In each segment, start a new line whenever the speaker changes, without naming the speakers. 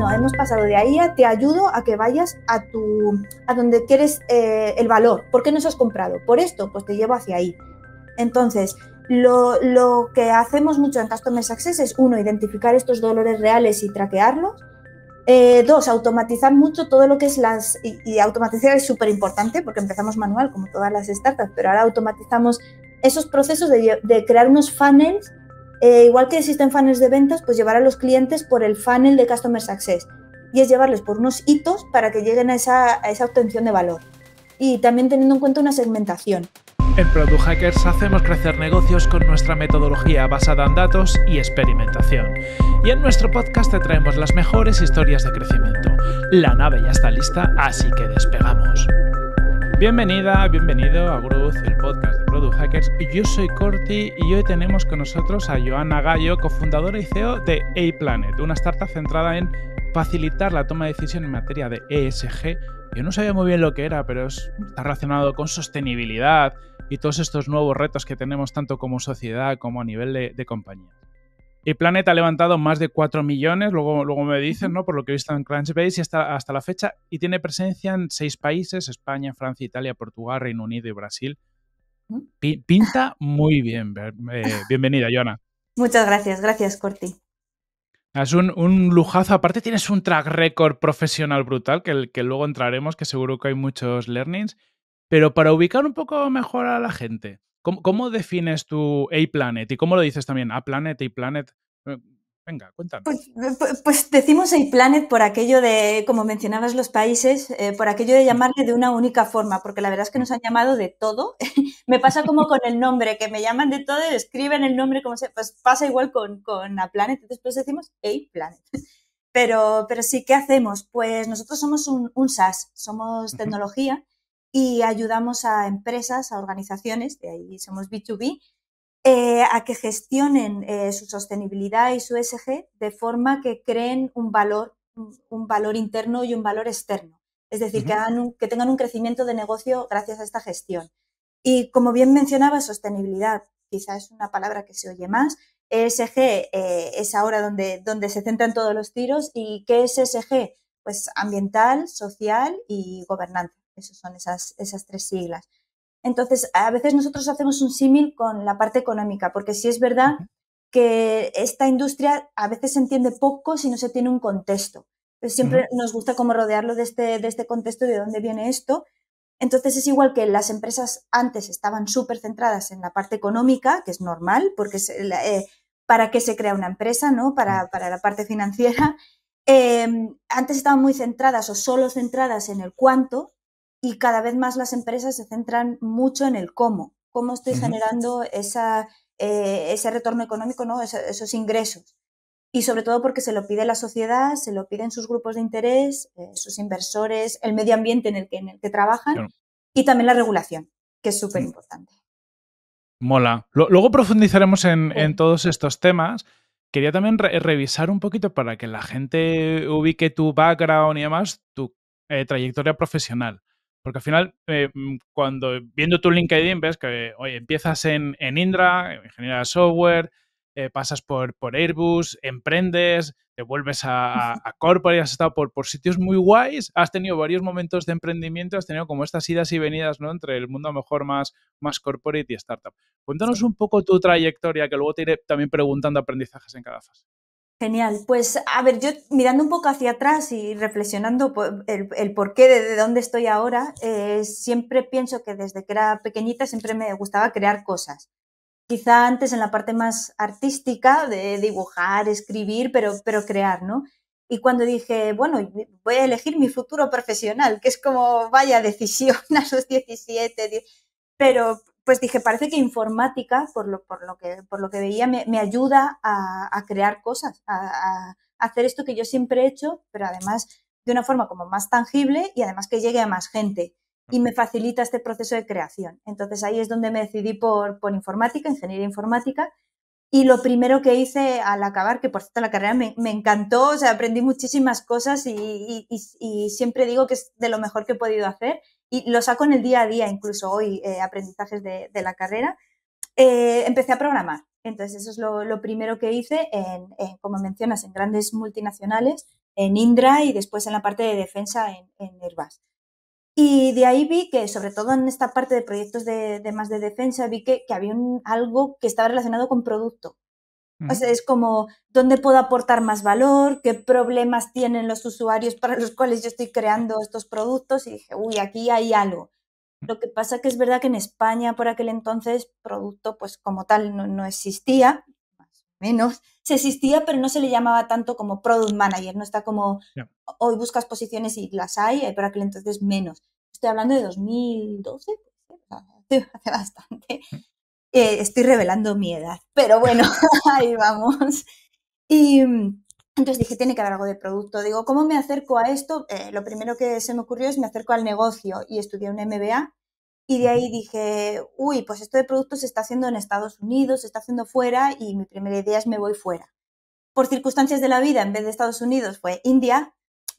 No, hemos pasado de ahí a te ayudo a que vayas a tu a donde quieres eh, el valor. ¿Por qué nos has comprado? Por esto, pues te llevo hacia ahí. Entonces, lo, que hacemos mucho en Customer Success es, uno, identificar estos dolores reales y traquearlos. Eh, dos, automatizar mucho todo lo que es las... Y, automatizar es súper importante porque empezamos manual, como todas las startups, pero ahora automatizamos esos procesos de, de crear unos funnels eh, igual que existen funnels de ventas, pues llevar a los clientes por el funnel de Customer Success y es llevarles por unos hitos para que lleguen a esa, a esa obtención de valor. Y también teniendo en cuenta una segmentación.
En Product Hackers hacemos crecer negocios con nuestra metodología basada en datos y experimentación. Y en nuestro podcast te traemos las mejores historias de crecimiento. La nave ya está lista, así que despegamos. Bienvenida, bienvenido a Growth, el podcast de Product Hackers. Yo soy Corti y hoy tenemos con nosotros a Joana Gallo, cofundadora y CEO de A-Planet, una startup centrada en facilitar la toma de decisión en materia de ESG. Yo no sabía muy bien lo que era, pero está relacionado con sostenibilidad y todos estos nuevos retos que tenemos tanto como sociedad como a nivel de compañía. El Planet ha levantado más de 4 millones, luego, me dicen, ¿no? Por lo que he visto en Crunchbase y hasta, hasta la fecha. Y tiene presencia en seis países: España, Francia, Italia, Portugal, Reino Unido y Brasil. pinta muy bien. bienvenida, Joana.
Muchas gracias, gracias, Corti.
Es un, lujazo. Aparte, tienes un track record profesional brutal, que, que luego entraremos, que seguro que hay muchos learnings. Pero para ubicar un poco mejor a la gente, ¿Cómo, defines tu A-Planet y cómo lo dices también? A-Planet, A-Planet. Eh, venga, cuéntanos.
Pues, pues, pues, pues decimos A-Planet por aquello de, como mencionabas los países, eh, por aquello de llamarle de una única forma, porque la verdad es que nos han llamado de todo. me pasa como con el nombre, que me llaman de todo, y escriben el nombre, como se, pues pasa igual con, con A-Planet, entonces decimos A-Planet. Pero, pero sí, ¿qué hacemos? Pues nosotros somos un SaaS, somos tecnología y ayudamos a empresas, a organizaciones, de ahí somos B2B, eh, a que gestionen eh, su sostenibilidad y su SG de forma que creen un valor, un valor interno y un valor externo. Es decir, que, tengan un crecimiento de negocio gracias a esta gestión. Y como bien mencionaba, sostenibilidad, quizás es una palabra que se oye más. ESG eh, es ahora donde, donde se centran todos los tiros. ¿Y qué es ESG? Pues ambiental, social y gobernanza. Esas son esas, esas tres siglas. Entonces, a veces nosotros hacemos un símil con la parte económica, porque sí es verdad que esta industria a veces se entiende poco si no se tiene un contexto. siempre nos gusta como rodearlo este, de este, contexto de dónde viene esto. Entonces, es igual que las empresas antes estaban súper centradas en la parte económica, que es normal, porque eh, para qué se crea una empresa, ¿no? Para, para la parte financiera. Em, antes estaban muy centradas o solo centradas en el cuánto, y cada vez más las empresas se centran mucho en el cómo, cómo estoy generando eh, ese retorno económico, ¿no? esos ingresos. Y sobre todo porque se lo pide la sociedad, se lo piden sus grupos de interés, eh, sus inversores, el medio ambiente en el que, en el que trabajan y también la regulación, que es súper importante.
Mola. luego profundizaremos en, todos estos temas. Quería también revisar un poquito para que la gente ubique tu background y demás, tu eh, trayectoria profesional. Porque al final, eh, mm, cuando viendo tu LinkedIn, ves que, oye, empiezas en, en Indra, eh, ingeniería de software, eh, pasas por, Airbus, emprendes, te vuelves a, corporate, has estado por, por sitios muy guays, has tenido varios momentos de emprendimiento, has tenido como estas idas y venidas ¿no? entre el mundo a lo mejor más, más corporate y startup. Cuéntanos un poco tu trayectoria, que luego te iré también preguntando aprendizajes en cada fase.
Genial. Pues a ver, yo mirando un poco hacia atrás y reflexionando el, porqué de, dónde estoy ahora, eh, siempre pienso que desde que era pequeñita siempre me gustaba crear cosas. Quizá antes en la parte más artística de dibujar, escribir, pero, pero crear, ¿no? Y cuando dije, bueno, voy a elegir mi futuro profesional, que es como vaya decisión a los 17, pero pues dije, parece que informática, por lo, por lo, que, veía, me, ayuda a, crear cosas, a, hacer esto que yo siempre he hecho, pero además de una forma como más tangible y además que llegue a más gente. Y me facilita este proceso de creación. Entonces ahí es donde me decidí por, por informática, ingeniería informática. Y lo primero que hice al acabar, que por cierto la carrera me, encantó, o sea, aprendí muchísimas cosas y siempre digo que es de lo mejor que he podido hacer, y lo saco en el día a día, incluso hoy, eh, aprendizajes de, la carrera, eh, empecé a programar. Entonces, eso es lo, primero que hice, en, como mencionas, en grandes multinacionales, en Indra y después en la parte de defensa en, en Y de ahí vi que, sobre todo en esta parte de proyectos de, de más de defensa, vi que, que había un, algo que estaba relacionado con producto. O sea, es como, ¿dónde puedo aportar más valor? ¿Qué problemas tienen los usuarios para los cuales yo estoy creando estos productos? Y dije, uy, aquí hay algo. Lo que pasa que es verdad que en España por aquel entonces producto pues como tal no, existía, más o menos. Se existía, pero no se le llamaba tanto como product manager, no está como hoy buscas posiciones y las hay, eh, por aquel entonces menos. Estoy hablando de 2012, hace bastante. Mm. Eh, estoy revelando mi edad, pero bueno, ahí vamos. Y mm, entonces dije, tiene que haber algo de producto. Digo, ¿cómo me acerco a esto? Eh, lo primero que se me ocurrió es me acerco al negocio y estudié un MBA. Y de ahí dije, uy, pues esto de producto se está haciendo en Estados Unidos, se está haciendo fuera y mi primera idea es me voy fuera. Por circunstancias de la vida, en vez de Estados Unidos fue India,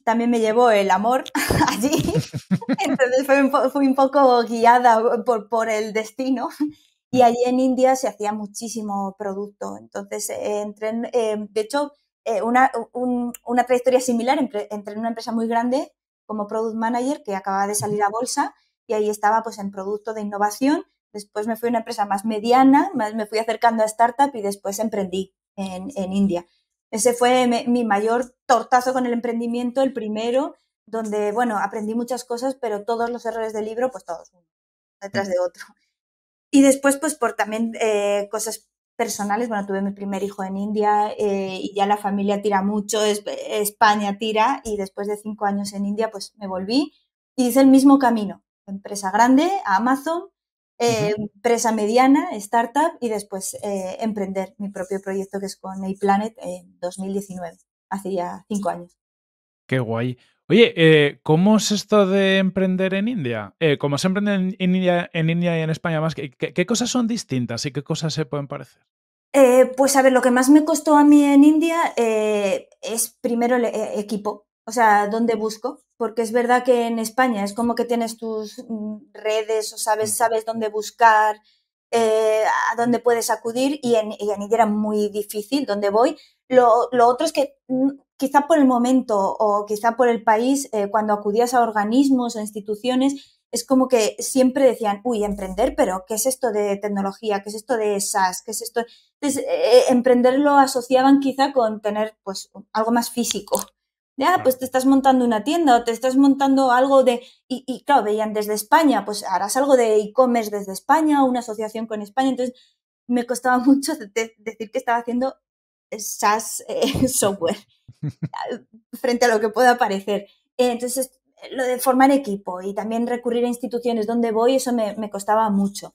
también me llevó el amor allí. Entonces fui un, poco guiada eh, por, por el destino y allí en India se hacía muchísimo producto. Entonces, eh, eh, de hecho, eh, una, trayectoria similar, entre, en una empresa muy grande como product manager que acababa de salir a bolsa y ahí estaba pues en producto de innovación. Después me fui a una empresa más mediana, más, me fui acercando a startup y después emprendí en, India. Ese fue mi, mayor tortazo con el emprendimiento, el primero, donde, bueno, aprendí muchas cosas, pero todos los errores del libro, pues todos, uno detrás de otro. Y después, pues por también eh, cosas personales, bueno, tuve mi primer hijo en India eh, y ya la familia tira mucho, España tira y después de cinco años en India, pues me volví y hice el mismo camino, empresa grande, Amazon, eh, empresa mediana, startup y después emprender mi propio proyecto que es con A Planet en 2019, hace ya cinco años.
Qué guay. Oye, eh, ¿cómo es esto de emprender en India? Eh, ¿Cómo se emprende en, India, y en España más? ¿Qué, cosas son distintas y qué cosas se pueden parecer?
Eh, pues a ver, lo que más me costó a mí en India es primero el equipo, o sea, dónde busco, porque es verdad que en España es como que tienes tus mm, redes o sabes, mm. dónde buscar, a dónde puedes acudir y en, India era muy difícil dónde voy. lo otro es que mm, quizá por el momento o quizá por el país, eh, cuando acudías a organismos o instituciones, es como que siempre decían, uy, emprender, pero ¿qué es esto de tecnología? ¿Qué es esto de SaaS? ¿Qué es esto? Entonces, eh, eh, emprender lo asociaban quizá con tener pues algo más físico. Ya, ah, pues te estás montando una tienda o te estás montando algo de... Y, claro, veían desde España, pues harás algo de e-commerce desde España, o una asociación con España. Entonces, me costaba mucho decir que estaba haciendo SaaS software frente a lo que pueda parecer. Eh, entonces, lo de formar equipo y también recurrir a instituciones donde voy, eso me, costaba mucho.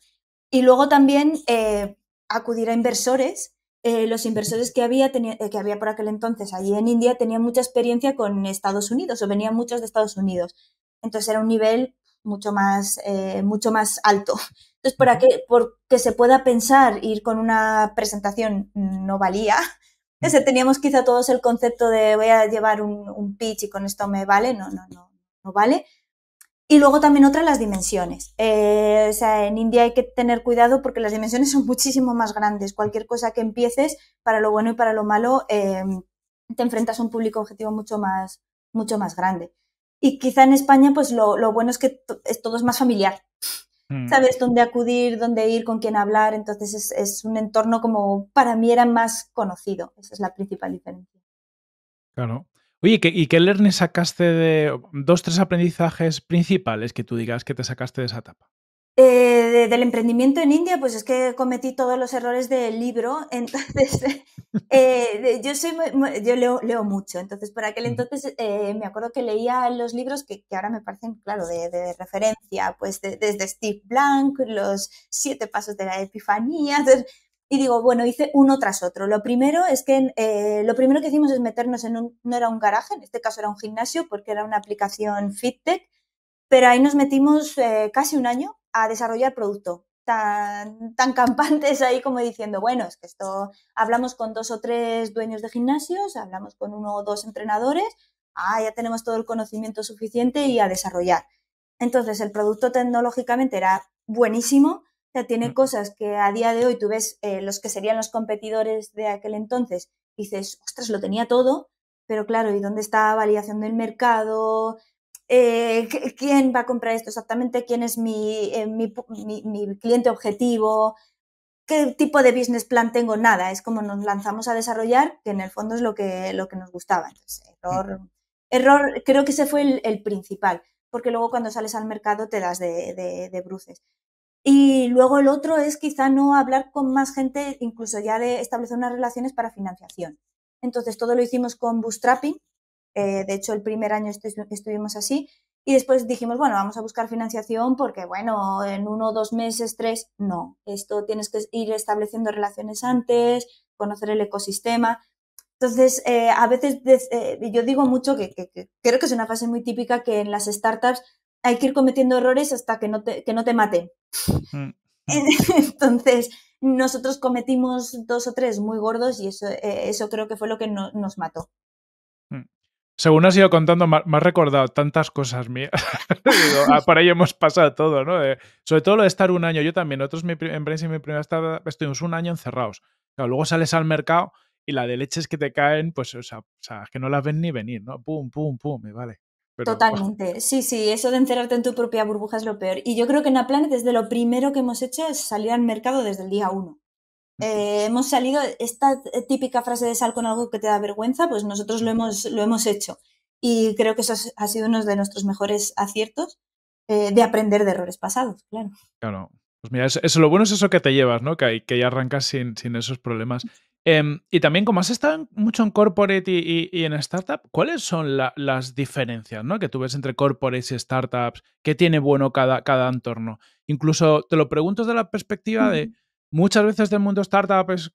Y luego también eh, acudir a inversores. Eh, los inversores que había, que había por aquel entonces allí en India tenían mucha experiencia con Estados Unidos o venían muchos de Estados Unidos. Entonces era un nivel mucho más, mucho más alto. Entonces, para que, por que se pueda pensar ir con una presentación mm, no valía, teníamos quizá todos el concepto de voy a llevar un, pitch y con esto me vale, no, no, no, vale. Y luego también otra, las dimensiones. Eh, o sea, en India hay que tener cuidado porque las dimensiones son muchísimo más grandes. Cualquier cosa que empieces, para lo bueno y para lo malo, em, te enfrentas a un público objetivo mucho más, mucho más grande. Y quizá en España, pues lo, bueno es que todo es más familiar. Mm. Sabes dónde acudir, dónde ir, con quién hablar, entonces es, un entorno como para mí era más conocido, esa es la principal diferencia.
Claro. Oye, ¿y qué learning sacaste de dos, tres aprendizajes principales que tú digas que te sacaste de esa etapa?
Eh, del emprendimiento en India, pues es que cometí todos los errores del libro, entonces eh, yo, yo leo, mucho, entonces por aquel entonces eh, me acuerdo que leía los libros que, ahora me parecen, claro, de, referencia, pues desde Steve Blank, los siete pasos de la epifanía, y digo, bueno, hice uno tras otro. Lo primero es que lo primero que hicimos es meternos en un, no era un garaje, en este caso era un gimnasio porque era una aplicación FitTech, pero ahí nos metimos casi un año a desarrollar producto. Tan, tan campantes ahí como diciendo, bueno, es que esto hablamos con dos o tres dueños de gimnasios, hablamos con uno o dos entrenadores, ah, ya tenemos todo el conocimiento suficiente y a desarrollar. Entonces, el producto tecnológicamente era buenísimo, ya tiene mm. cosas que a día de hoy tú ves eh, los que serían los competidores de aquel entonces, dices, ostras, lo tenía todo, pero claro, ¿y dónde está validación del mercado? Eh, quién va a comprar esto exactamente, quién es eh, mi, cliente objetivo, qué tipo de business plan tengo, nada. Es como nos lanzamos a desarrollar, que en el fondo es lo que, lo que nos gustaba. error, error, creo que ese fue el, principal, porque luego cuando sales al mercado te das de, de bruces. Y luego el otro es quizá no hablar con más gente, incluso ya de establecer unas relaciones para financiación. Entonces todo lo hicimos con bootstrapping, eh, de hecho, el primer año estuvimos así. Y después dijimos, bueno, vamos a buscar financiación porque, bueno, en uno, dos meses, tres, no. Esto tienes que ir estableciendo relaciones antes, conocer el ecosistema. Entonces, eh, a veces eh, yo digo mucho que, creo que es una fase muy típica que en las startups hay que ir cometiendo errores hasta que no te, que maten. Mm. Entonces, nosotros cometimos dos o tres muy gordos y eso, eso creo que fue lo que nos mató.
Según has ido contando, me has recordado tantas cosas mías. Para ello ah, por hemos pasado todo, ¿no? sobre todo lo de estar un año. Yo también, Otros, mi, en y mi primera startup estuvimos un año encerrados. luego sales al mercado y la de leches que te caen, pues, o sea, o que no las ven ni venir, ¿no? Pum, pum, pum, me vale. Totalmente,
sí, sí, eso de encerrarte en tu propia burbuja es lo peor. Y yo creo que en Aplan desde lo primero que hemos hecho es salir al mercado desde el día uno. Eh, hemos salido, esta típica frase de sal con algo que te da vergüenza, pues nosotros lo hemos, lo hemos hecho. Y creo que eso ha sido uno de nuestros mejores aciertos eh, de aprender de errores pasados, claro.
Claro. Pues mira, eso, lo bueno es eso que te llevas, ¿no? Que, ya arrancas sin, sin esos problemas. Em, y también, como has estado mucho en corporate y, en startup, ¿cuáles son las diferencias ¿no? que tú ves entre corporates y startups? ¿Qué tiene bueno cada, cada entorno? Incluso te lo pregunto desde la perspectiva de muchas veces del mundo startup es,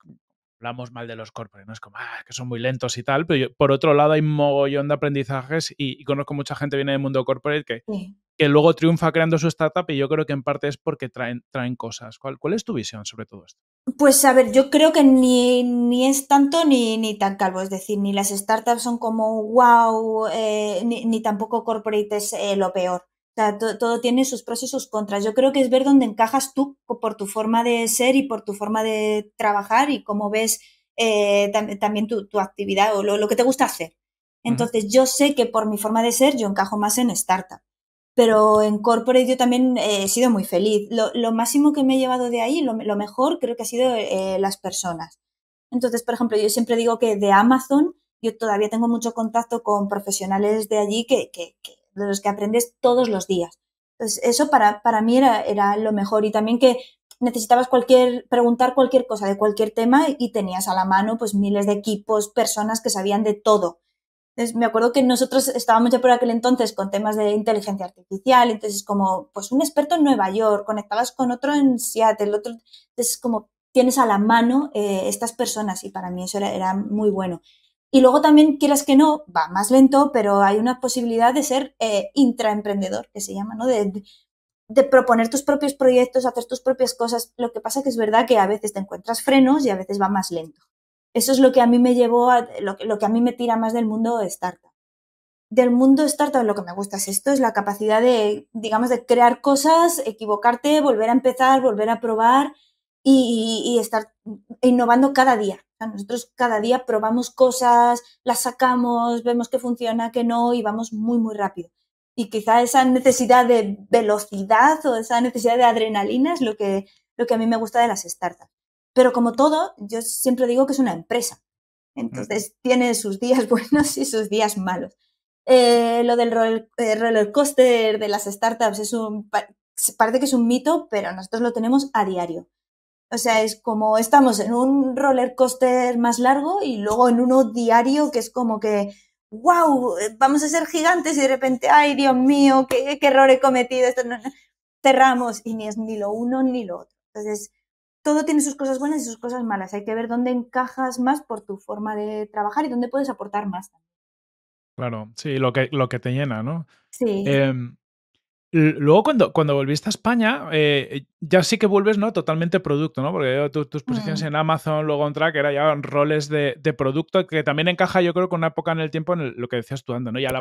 hablamos mal de los corporate, ¿no? Es como, ah, que son muy lentos y tal, pero por otro lado hay mogollón de aprendizajes y, conozco mucha gente que viene del mundo corporate que, luego triunfa creando su startup y yo creo que en parte es porque traen, traen cosas. ¿Cuál, es tu visión sobre todo esto?
Pues a ver, yo creo que ni, es tanto ni, ni tan calvo, es decir, ni las startups son como wow, eh, ni, tampoco corporate es eh, lo peor todo, tiene sus pros y sus contras. Yo creo que es ver dónde encajas tú por tu forma de ser y por tu forma de trabajar y cómo ves eh, también tu, actividad o lo, que te gusta hacer. Entonces, yo sé que por mi forma de ser, yo encajo más en startup. Pero en corporate yo también eh, he sido muy feliz. Lo, lo, máximo que me he llevado de ahí, lo, mejor, creo que ha sido eh, las personas. Entonces, por ejemplo, yo siempre digo que de Amazon yo todavía tengo mucho contacto con profesionales de allí que de los que aprendes todos los días. Entonces, eso para, mí era, era lo mejor y también que necesitabas cualquier, preguntar cualquier cosa de cualquier tema y tenías a la mano pues miles de equipos, personas que sabían de todo. me acuerdo que nosotros estábamos ya por aquel entonces con temas de inteligencia artificial, entonces como pues un experto en Nueva York, conectabas con otro en Seattle, otro, entonces como tienes a la mano eh, estas personas y para mí eso era muy bueno. Y luego también, quieras que no, va más lento, pero hay una posibilidad de ser eh, intraemprendedor, que se llama, ¿no? De, proponer tus propios proyectos, hacer tus propias cosas. Lo que pasa que es verdad que a veces te encuentras frenos y a veces va más lento. Eso es lo que a mí me llevó, a, lo, lo que a mí me tira más del mundo startup del mundo startup lo que me gusta es esto, es la capacidad de, digamos, de crear cosas, equivocarte, volver a empezar, volver a probar y, estar innovando cada día. nosotros cada día probamos cosas, las sacamos, vemos que funciona, que no y vamos muy, muy rápido. Y quizá esa necesidad de velocidad o esa necesidad de adrenalina es lo que, lo que a mí me gusta de las startups. Pero como todo, yo siempre digo que es una empresa. Entonces mm. tiene sus días buenos y sus días malos. Eh, lo del eh, roller, coaster de las startups es parece que es un mito, pero nosotros lo tenemos a diario. O sea, es como estamos en un roller coaster más largo y luego en uno diario que es como que, wow, vamos a ser gigantes y de repente, ay, Dios mío, qué, error he cometido. Esto no, Cerramos y ni es ni lo uno ni lo otro. Entonces, todo tiene sus cosas buenas y sus cosas malas. Hay que ver dónde encajas más por tu forma de trabajar y dónde puedes aportar más.
Claro, sí, lo que, lo que te llena, ¿no? Sí. Em, Luego, cuando, cuando volviste a España, eh, ya sí que vuelves ¿no? totalmente producto, ¿no? Porque tus posiciones mm. en Amazon, luego en Track, eran ya roles de, producto, que también encaja, yo creo, con una época en el tiempo en lo que decías tú, Ando, ¿no? Ya el,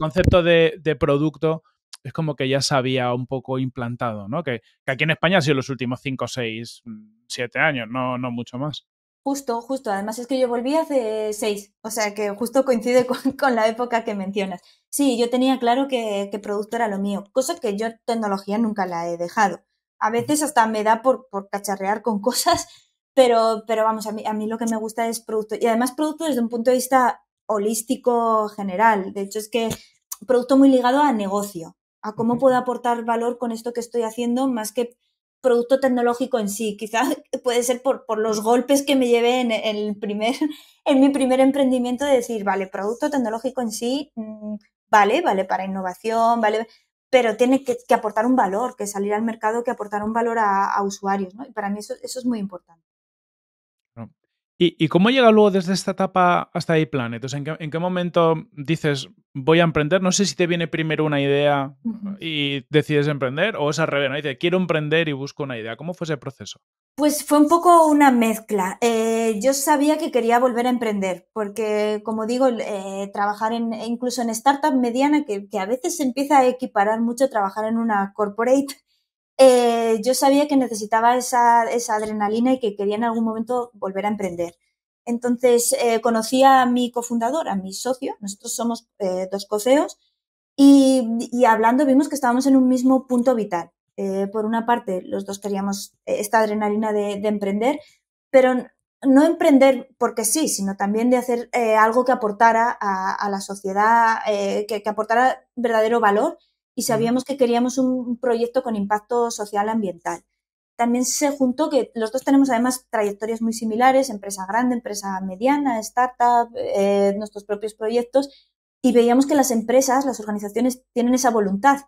concepto de, producto es como que ya se había un poco implantado, ¿no? Que, aquí en España ha sido los últimos 5, 6, 7 años, no, no mucho más.
Justo, justo. Además es que yo volví hace seis, o sea que justo coincide con, la época que mencionas. Sí, yo tenía claro que, producto era lo mío, cosa que yo tecnología nunca la he dejado. A veces hasta me da por, por cacharrear con cosas, pero, pero vamos, a mí, a mí lo que me gusta es producto. Y además producto desde un punto de vista holístico general. De hecho es que producto muy ligado a negocio, a cómo puedo aportar valor con esto que estoy haciendo, más que producto tecnológico en sí, quizás puede ser por, por, los golpes que me llevé en, el primer, en mi primer emprendimiento de decir, vale, producto tecnológico en sí, mm, vale, vale para innovación, vale, pero tiene que, aportar un valor, que salir al mercado, que aportar un valor a, a usuarios, ¿no? Y para mí eso, eso es muy importante.
¿Y, cómo llega luego desde esta etapa hasta iPlanet? O ¿en, qué, momento dices voy a emprender? No sé si te viene primero una idea y decides emprender, o es al revés, ¿no? Dice, quiero emprender y busco una idea. ¿Cómo fue ese proceso?
Pues fue un poco una mezcla. Eh, yo sabía que quería volver a emprender, porque como digo, eh, trabajar en, incluso en startup mediana, que, que a veces se empieza a equiparar mucho trabajar en una corporate, eh, yo sabía que necesitaba esa, esa, adrenalina y que quería en algún momento volver a emprender. Entonces eh, conocí a mi cofundador, a mi socio, nosotros somos eh, dos coseos y, y, hablando vimos que estábamos en un mismo punto vital. por una parte, los dos queríamos esta adrenalina de, emprender, pero no emprender porque sí, sino también de hacer algo que aportara a, la sociedad, que, que, aportara verdadero valor y sabíamos que queríamos un proyecto con impacto social ambiental. También se juntó que los dos tenemos además trayectorias muy similares, empresa grande, empresa mediana, startup, eh, nuestros propios proyectos, y veíamos que las empresas, las organizaciones tienen esa voluntad.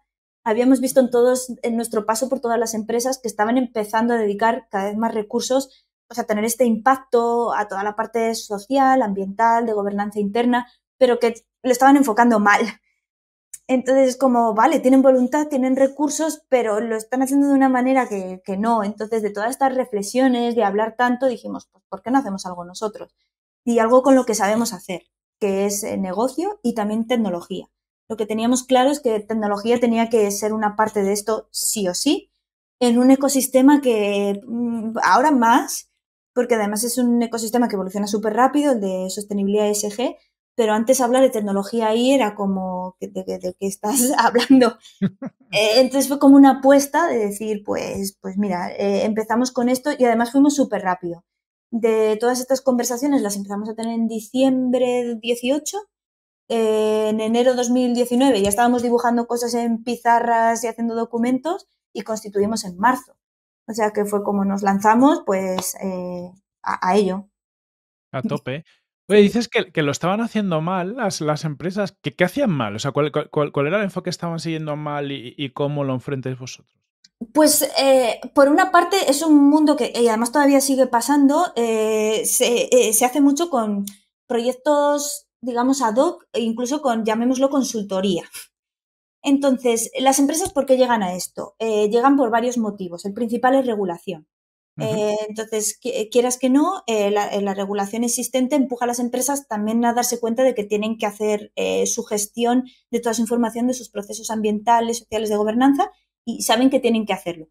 Habíamos visto en todos, en nuestro paso por todas las empresas que estaban empezando a dedicar cada vez más recursos o a tener este impacto a toda la parte social, ambiental, de gobernanza interna, pero que lo estaban enfocando mal entonces, como, vale, tienen voluntad, tienen recursos, pero lo están haciendo de una manera que, que no. Entonces, de todas estas reflexiones, de hablar tanto, dijimos, pues, ¿por qué no hacemos algo nosotros? Y algo con lo que sabemos hacer, que es eh, negocio y también tecnología. Lo que teníamos claro es que tecnología tenía que ser una parte de esto sí o sí, en un ecosistema que mm, ahora más, porque además es un ecosistema que evoluciona súper rápido, el de sostenibilidad ESG, pero antes hablar de tecnología ahí era como de, qué estás hablando. Eh, entonces fue como una apuesta de decir, pues, pues mira, eh, empezamos con esto y además fuimos súper rápido. De todas estas conversaciones las empezamos a tener en diciembre 18, eh, en enero 2019 ya estábamos dibujando cosas en pizarras y haciendo documentos y constituimos en marzo. O sea que fue como nos lanzamos pues a, a ello.
A tope. Oye, dices que, lo estaban haciendo mal las, empresas. ¿Qué, hacían mal? O sea, ¿cuál, era el enfoque que estaban siguiendo mal y, cómo lo enfrentáis vosotros?
Pues eh, por una parte es un mundo que eh, además todavía sigue pasando, eh, se, se, hace mucho con proyectos, digamos, ad hoc, e incluso con, llamémoslo, consultoría. Entonces, las empresas, ¿por qué llegan a esto? llegan por varios motivos. El principal es regulación. Eh, entonces, quieras que no, eh, eh, la, regulación existente empuja a las empresas también a darse cuenta de que tienen que hacer su gestión de toda su información de sus procesos ambientales, sociales, de gobernanza y saben que tienen que hacerlo.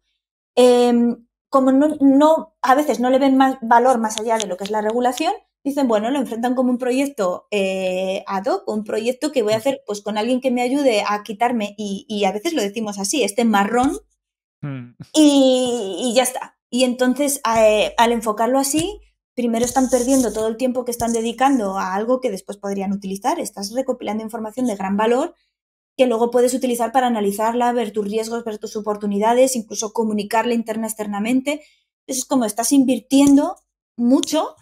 Em, como no, a veces no le ven más valor más allá de lo que es la regulación, dicen, bueno, lo enfrentan como un proyecto ad hoc, un proyecto que voy a hacer pues con alguien que me ayude a quitarme, y, a veces lo decimos así, este marrón, mm. y, ya está. Y entonces, eh, al enfocarlo así, primero están perdiendo todo el tiempo que están dedicando a algo que después podrían utilizar. Estás recopilando información de gran valor que luego puedes utilizar para analizarla, ver tus riesgos, ver tus oportunidades, incluso comunicarla interna externamente. Eso es como estás invirtiendo mucho,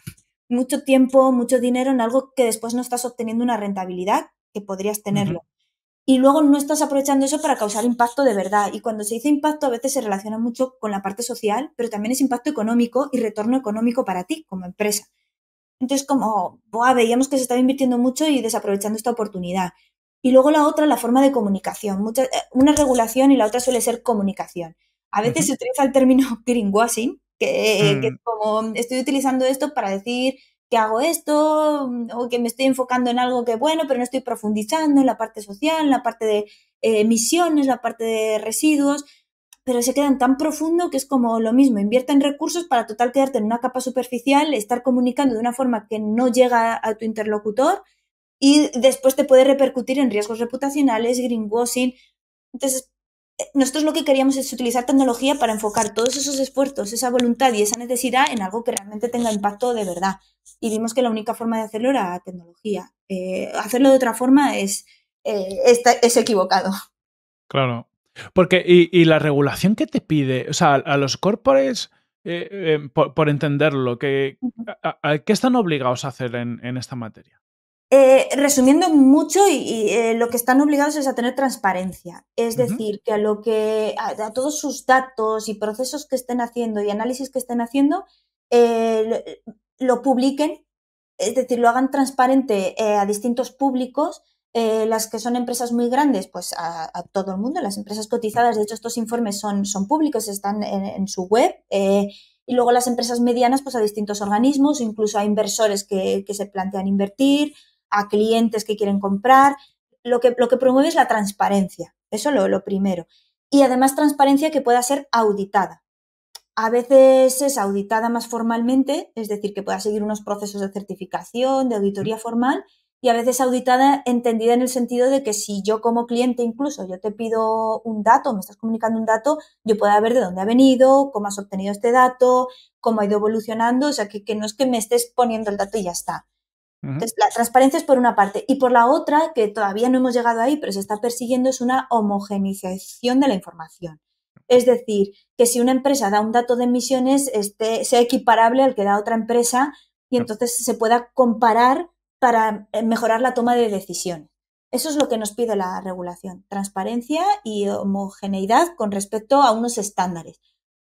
mucho tiempo, mucho dinero en algo que después no estás obteniendo una rentabilidad que podrías tenerlo y luego no estás aprovechando eso para causar impacto de verdad. Y cuando se dice impacto a veces se relaciona mucho con la parte social, pero también es impacto económico y retorno económico para ti como empresa. Entonces, como, veíamos que se estaba invirtiendo mucho y desaprovechando esta oportunidad. Y luego la otra, la forma de comunicación. Eh, una regulación y la otra suele ser comunicación. A veces se utiliza el término greenwashing, que, eh, es mm. como estoy utilizando esto para decir que hago esto mm, o que me estoy enfocando en algo que bueno, pero no estoy profundizando en la parte social, en la parte de emisiones, eh, la parte de residuos, pero se quedan tan profundo que es como lo mismo, en recursos para total quedarte en una capa superficial, estar comunicando de una forma que no llega a tu interlocutor y después te puede repercutir en riesgos reputacionales, greenwashing. Entonces, nosotros lo que queríamos es utilizar tecnología para enfocar todos esos esfuerzos, esa voluntad y esa necesidad en algo que realmente tenga impacto de verdad. Y vimos que la única forma de hacerlo era tecnología. Eh, hacerlo de otra forma es, eh, equivocado.
Claro. Porque, y, la regulación que te pide, o sea, a, los corporates, eh, por, entenderlo, que, ¿qué están obligados a hacer en esta materia?
Eh, resumiendo mucho, y, eh, lo que están obligados es a tener transparencia. Es decir, que a lo que a, todos sus datos y procesos que estén haciendo y análisis que estén haciendo, eh, lo, publiquen, es decir, lo hagan transparente a distintos públicos. las que son empresas muy grandes, pues a, todo el mundo, las empresas cotizadas, de hecho estos informes son, son públicos, están en, su web, y luego las empresas medianas, pues a distintos organismos, incluso a inversores que se plantean invertir, a clientes que quieren comprar. Lo que, lo que promueve es la transparencia, eso lo, lo primero. Y además transparencia que pueda ser auditada. A veces es auditada más formalmente, es decir, que pueda seguir unos procesos de certificación, de auditoría formal, y a veces auditada entendida en el sentido de que si yo como cliente incluso yo te pido un dato, me estás comunicando un dato, yo pueda ver de dónde ha venido, cómo has obtenido este dato, cómo ha ido evolucionando, o sea, que no es que me estés poniendo el dato y ya está, la transparencia es por una parte. Y por la otra, que todavía no hemos llegado ahí, pero se está persiguiendo, es una homogeneización de la información. Es decir, que si una empresa da un dato de emisiones, este, sea equiparable al que da otra empresa y entonces se pueda comparar para eh, mejorar la toma de decisiones. Eso es lo que nos pide la regulación, transparencia y homogeneidad con respecto a unos estándares.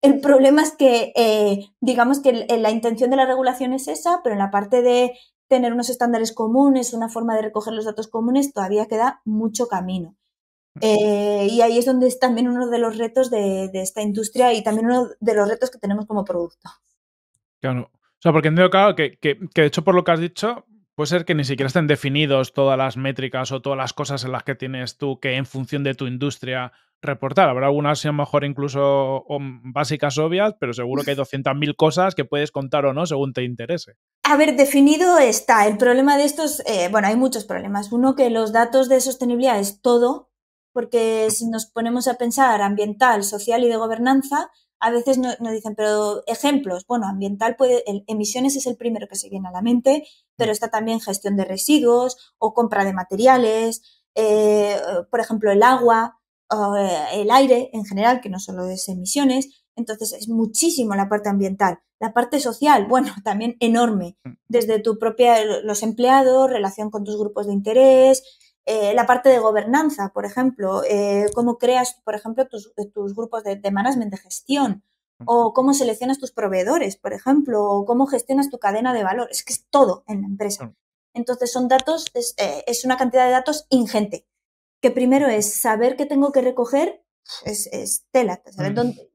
El problema es que, eh, digamos que eh, la intención de la regulación es esa, pero en la parte de tener unos estándares comunes, una forma de recoger los datos comunes, todavía queda mucho camino. Eh, y ahí es donde es también uno de los retos de, esta industria y también uno de los retos que tenemos como producto.
Claro. O sea, porque entiendo, claro, que, que de hecho por lo que has dicho, puede ser que ni siquiera estén definidos todas las métricas o todas las cosas en las que tienes tú que en función de tu industria reportar. Habrá algunas a lo mejor incluso básicas, obvias, pero seguro que hay 200.000 cosas que puedes contar o no según te interese.
Haber definido está. El problema de estos, eh, bueno, hay muchos problemas. Uno, que los datos de sostenibilidad es todo, porque si nos ponemos a pensar ambiental, social y de gobernanza, a veces nos dicen, pero ejemplos, bueno, ambiental puede, emisiones es el primero que se viene a la mente, pero está también gestión de residuos o compra de materiales, eh, por ejemplo, el agua, eh, el aire en general, que no solo es emisiones, entonces es muchísimo la parte ambiental. La parte social, bueno, también enorme. Mm. Desde tu propia, los empleados, relación con tus grupos de interés, eh, la parte de gobernanza, por ejemplo, eh, cómo creas, por ejemplo, tus, grupos de, management de gestión, mm. o cómo seleccionas tus proveedores, por ejemplo, o cómo gestionas tu cadena de valor. Es que es todo en la empresa. Mm. Entonces son datos, es, eh, es una cantidad de datos ingente, que primero es saber qué tengo que recoger es, tela,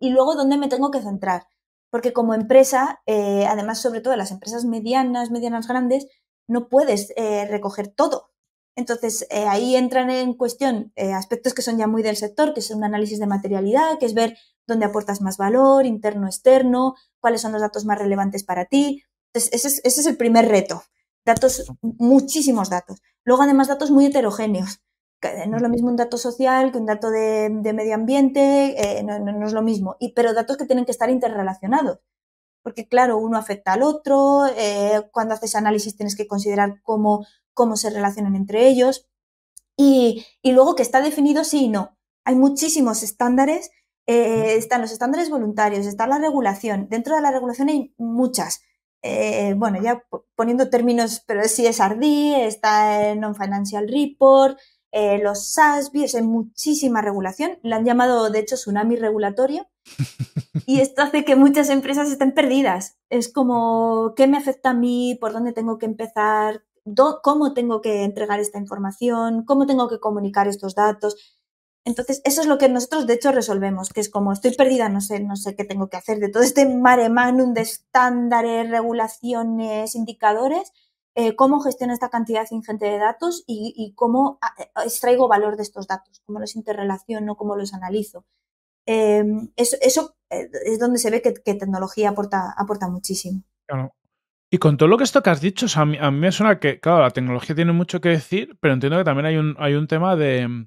Y luego dónde me tengo que centrar. Porque como empresa, eh, además, sobre todo las empresas medianas, medianas grandes, no puedes eh, recoger todo. Entonces, eh, ahí entran en cuestión aspectos que son ya muy del sector, que es un análisis de materialidad, que es ver dónde aportas más valor, interno, externo, cuáles son los datos más relevantes para ti. Entonces, ese es, ese es el primer reto. Datos, muchísimos datos. Luego, además, datos muy heterogéneos no es lo mismo un dato social que un dato de, medio ambiente, eh, no, es lo mismo, pero datos que tienen que estar interrelacionados. Porque claro, uno afecta al otro, eh, cuando haces análisis tienes que considerar cómo, se relacionan entre ellos. Y, luego que está definido sí y no. Hay muchísimos estándares, eh, están los estándares voluntarios, está la regulación. Dentro de la regulación hay muchas. bueno, ya poniendo términos, pero sí es ARDI, está el Non-Financial Report, eh, los SASBI, hay muchísima regulación. La han llamado, de hecho, tsunami regulatorio. Y esto hace que muchas empresas estén perdidas. Es como, ¿qué me afecta a mí? ¿Por dónde tengo que empezar? ¿Cómo tengo que entregar esta información? ¿Cómo tengo que comunicar estos datos? Entonces, eso es lo que nosotros, de hecho, resolvemos, que es como, estoy perdida, no sé, no sé qué tengo que hacer de todo este mare magnum de estándares, regulaciones, indicadores eh, cómo gestiono esta cantidad ingente de datos y, cómo ah, eh, extraigo valor de estos datos, cómo los interrelaciono, cómo los analizo. Em, eso, eh, es donde se ve que, tecnología aporta, aporta muchísimo.
Y con todo lo que esto que has dicho, a, mí, me suena que, claro, la tecnología tiene mucho que decir, pero entiendo que también hay un, hay un tema de,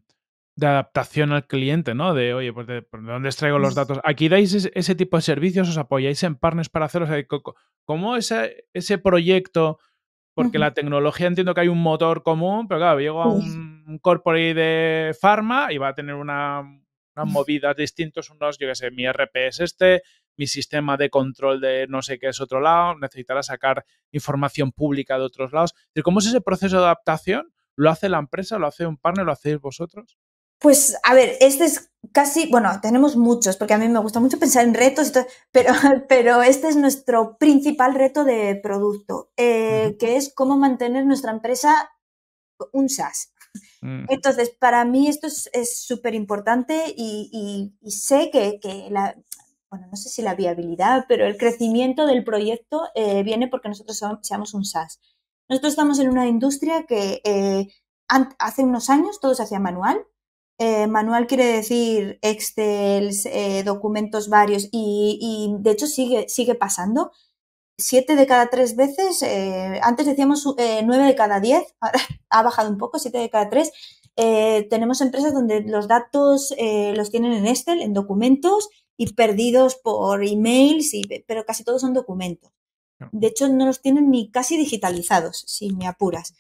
adaptación al cliente, ¿no? De, oye, pues, de, dónde extraigo los datos? ¿Aquí dais ese, tipo de servicios? ¿Os apoyáis en partners para haceros ¿Cómo ese, ese proyecto porque la tecnología entiendo que hay un motor común, pero claro, llego a un, un corporate de pharma y va a tener una, unas movidas distintas, unos, yo qué sé, mi RP es este, mi sistema de control de no sé qué es otro lado, necesitará sacar información pública de otros lados. ¿Cómo es ese proceso de adaptación? ¿Lo hace la empresa? ¿Lo hace un partner? ¿Lo hacéis vosotros?
Pues a ver, este es casi, bueno, tenemos muchos, porque a mí me gusta mucho pensar en retos, pero, pero este es nuestro principal reto de producto, eh, que es cómo mantener nuestra empresa un SaaS. Mm. Entonces, para mí esto es súper importante y, sé que, la, bueno, no sé si la viabilidad, pero el crecimiento del proyecto eh, viene porque nosotros seamos un SaaS. Nosotros estamos en una industria que eh, hace unos años todo se hacía manual, eh, manual quiere decir Excel, eh, documentos varios y, de hecho sigue, sigue pasando. Siete de cada tres veces, eh, antes decíamos nueve de cada diez, ahora ha bajado un poco, siete de cada tres. tenemos empresas donde los datos los tienen en Excel, en documentos y perdidos por emails, y, pero casi todos son documentos. Ah. De hecho, no los tienen ni casi digitalizados, si me apuras.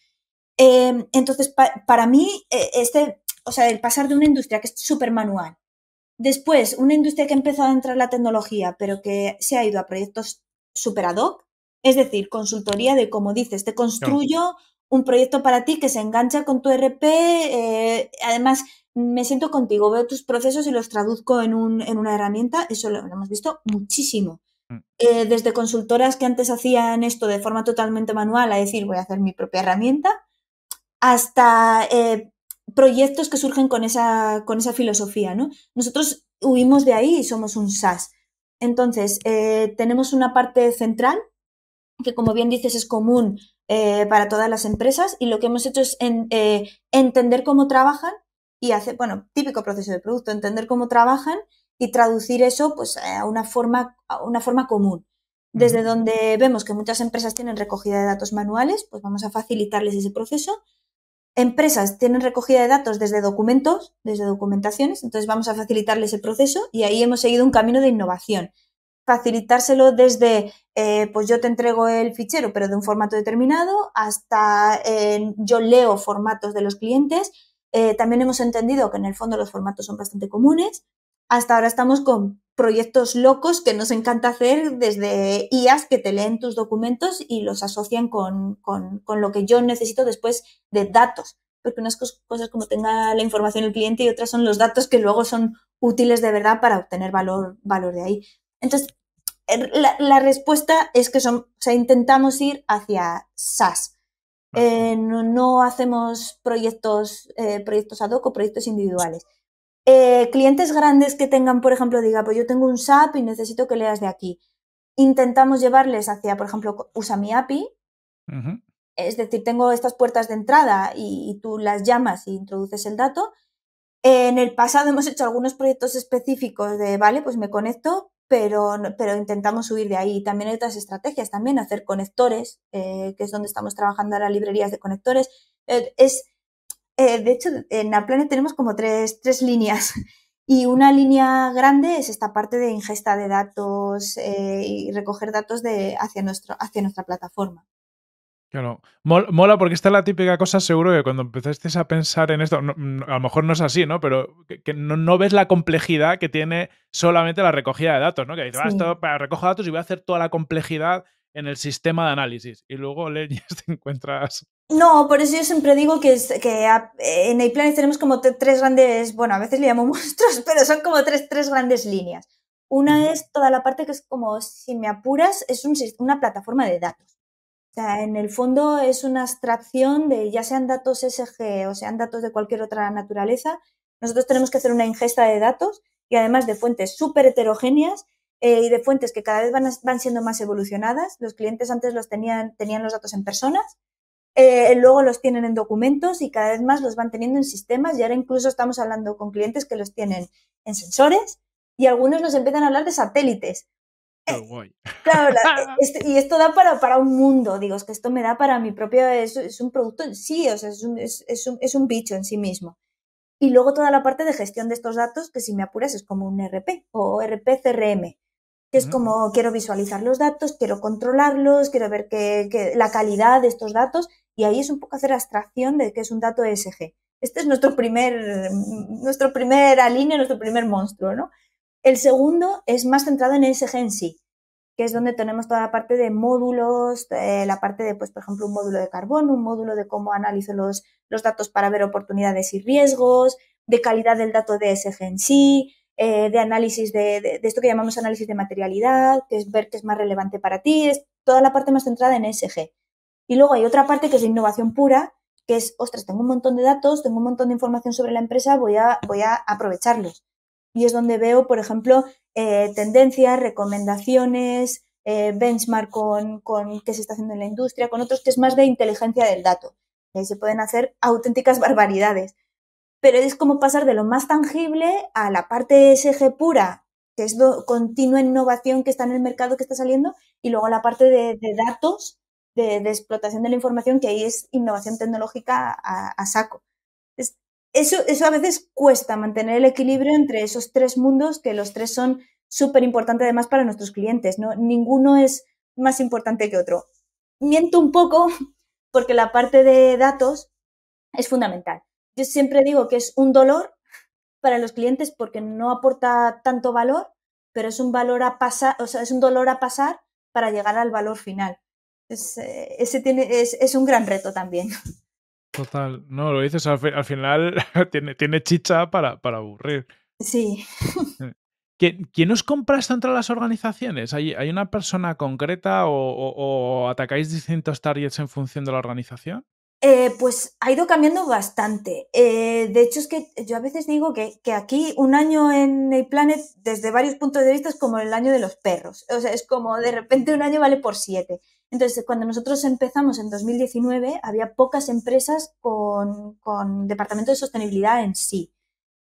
Em, entonces, para mí, este o sea, el pasar de una industria que es súper manual, después una industria que ha empezado a entrar la tecnología, pero que se ha ido a proyectos súper ad hoc, es decir, consultoría de, como dices, te construyo un proyecto para ti que se engancha con tu e RP, eh, además me siento contigo, veo tus procesos y los traduzco en, una herramienta, eso lo, hemos visto muchísimo. Mm. Eh, desde consultoras que antes hacían esto de forma totalmente manual, a decir voy a hacer mi propia herramienta, hasta eh, proyectos que surgen con esa, con esa filosofía, ¿no? Nosotros huimos de ahí y somos un SAS. Entonces, eh, tenemos una parte central, que como bien dices es común eh, para todas las empresas, y lo que hemos hecho es en, eh, entender cómo trabajan y hacer, bueno, típico proceso de producto, entender cómo trabajan y traducir eso pues, a, una forma, a una forma común. Desde donde vemos que muchas empresas tienen recogida de datos manuales, pues vamos a facilitarles ese proceso empresas tienen recogida de datos desde documentos, desde documentaciones, entonces vamos a facilitarles el proceso y ahí hemos seguido un camino de innovación. Facilitárselo desde, eh, pues yo te entrego el fichero, pero de un formato determinado, hasta eh, yo leo formatos de los clientes. Eh, también hemos entendido que en el fondo los formatos son bastante comunes. Hasta ahora estamos con proyectos locos que nos encanta hacer desde IAS que te leen tus documentos y los asocian con, lo que yo necesito después de datos. Porque unas cosas como tenga la información el cliente y otras son los datos que luego son útiles de verdad para obtener valor, valor de ahí. Entonces, er, la, respuesta es que son, o intentamos ir hacia SaaS. Eh, no, hacemos proyectos, eh, proyectos ad hoc o proyectos individuales. Eh, clientes grandes que tengan, por ejemplo, diga, pues yo tengo un SAP y necesito que leas de aquí. Intentamos llevarles hacia, por ejemplo, usa mi API. Es decir, tengo estas puertas de entrada y, tú las llamas y e introduces el dato. en el pasado hemos hecho algunos proyectos específicos de, vale, pues me conecto, pero, pero intentamos subir de ahí. También hay otras estrategias, también hacer conectores, eh, que es donde estamos trabajando ahora, librerías de conectores. Eh, es eh, de hecho, en Aplane tenemos como tres, tres, líneas. Y una línea grande es esta parte de ingesta de datos eh, y recoger datos de, hacia, nuestro, hacia nuestra plataforma.
Claro. Mola porque esta es la típica cosa, seguro que cuando empezaste a pensar en esto, a lo mejor no es así, ¿no? Pero que, no, ves la complejidad que tiene solamente la recogida de datos, ¿no? Que dices, ah, va esto, para, recojo datos y voy a hacer toda la complejidad en el sistema de análisis. Y luego leyes te encuentras
no, por eso yo siempre digo que, que en a tenemos como tres grandes, bueno, a veces le llamo monstruos, pero son como tres, tres grandes líneas. Una es toda la parte que es como, si me apuras, es una plataforma de datos. O sea, en el fondo es una abstracción de ya sean datos SG o sean datos de cualquier otra naturaleza. Nosotros tenemos que hacer una ingesta de datos y además de fuentes súper heterogéneas eh, y de fuentes que cada vez van, siendo más evolucionadas. Los clientes antes los tenían, tenían los datos en personas eh, luego los tienen en documentos y cada vez más los van teniendo en sistemas y ahora incluso estamos hablando con clientes que los tienen en sensores y algunos nos empiezan a hablar de satélites. Oh, eh, este, y esto da para, para un mundo, digo, es que esto me da para mi propio, es, un producto en sí, o sea, es un, es, es un bicho en sí mismo. Y luego toda la parte de gestión de estos datos, que si me apuras es como un RP o RP CRM que es como quiero visualizar los datos, quiero controlarlos, quiero ver que, la calidad de estos datos y ahí es un poco hacer abstracción de que es un dato ESG. Este es nuestro primer, mm, nuestro primer línea, nuestro primer monstruo, ¿no? El segundo es más centrado en ESG en sí, que es donde tenemos toda la parte de módulos, eh, la parte de, pues, por ejemplo, un módulo de carbono, un módulo de cómo analizo los, los datos para ver oportunidades y riesgos, de calidad del dato de ESG en sí, eh, de análisis de, esto que llamamos análisis de materialidad, que es ver qué es más relevante para ti, es toda la parte más centrada en ESG. Y luego hay otra parte que es de innovación pura, que es, ostras, tengo un montón de datos, tengo un montón de información sobre la empresa, voy a, voy a aprovecharlos. Y es donde veo, por ejemplo, eh, tendencias, recomendaciones, eh, benchmark con, con qué se está haciendo en la industria, con otros que es más de inteligencia del dato. Ahí se pueden hacer auténticas barbaridades pero es como pasar de lo más tangible a la parte de SG pura, que es la continua innovación que está en el mercado, que está saliendo, y luego la parte de, datos, de, explotación de la información, que ahí es innovación tecnológica a, saco. eso, eso a veces cuesta mantener el equilibrio entre esos tres mundos, que los tres son súper importantes además para nuestros clientes, ¿no? Ninguno es más importante que otro. Miento un poco porque la parte de datos es fundamental yo siempre digo que es un dolor para los clientes porque no aporta tanto valor, pero es un valor a pasar, o sea, es un dolor a pasar para llegar al valor final. Es, eh, ese tiene, es, un gran reto también.
Total, no, lo dices, al, final tiene, tiene chicha para, para aburrir. Sí. ¿Quién os compraste entre las organizaciones? ¿Hay, una persona concreta o, atacáis distintos targets en función de la organización?
Eh, pues ha ido cambiando bastante. Eh, de hecho, es que yo a veces digo que, aquí un año en el Planet, desde varios puntos de vista, es como el año de los perros. O sea, es como de repente un año vale por siete. Entonces, cuando nosotros empezamos en 2019, había pocas empresas con, con departamento de sostenibilidad en sí.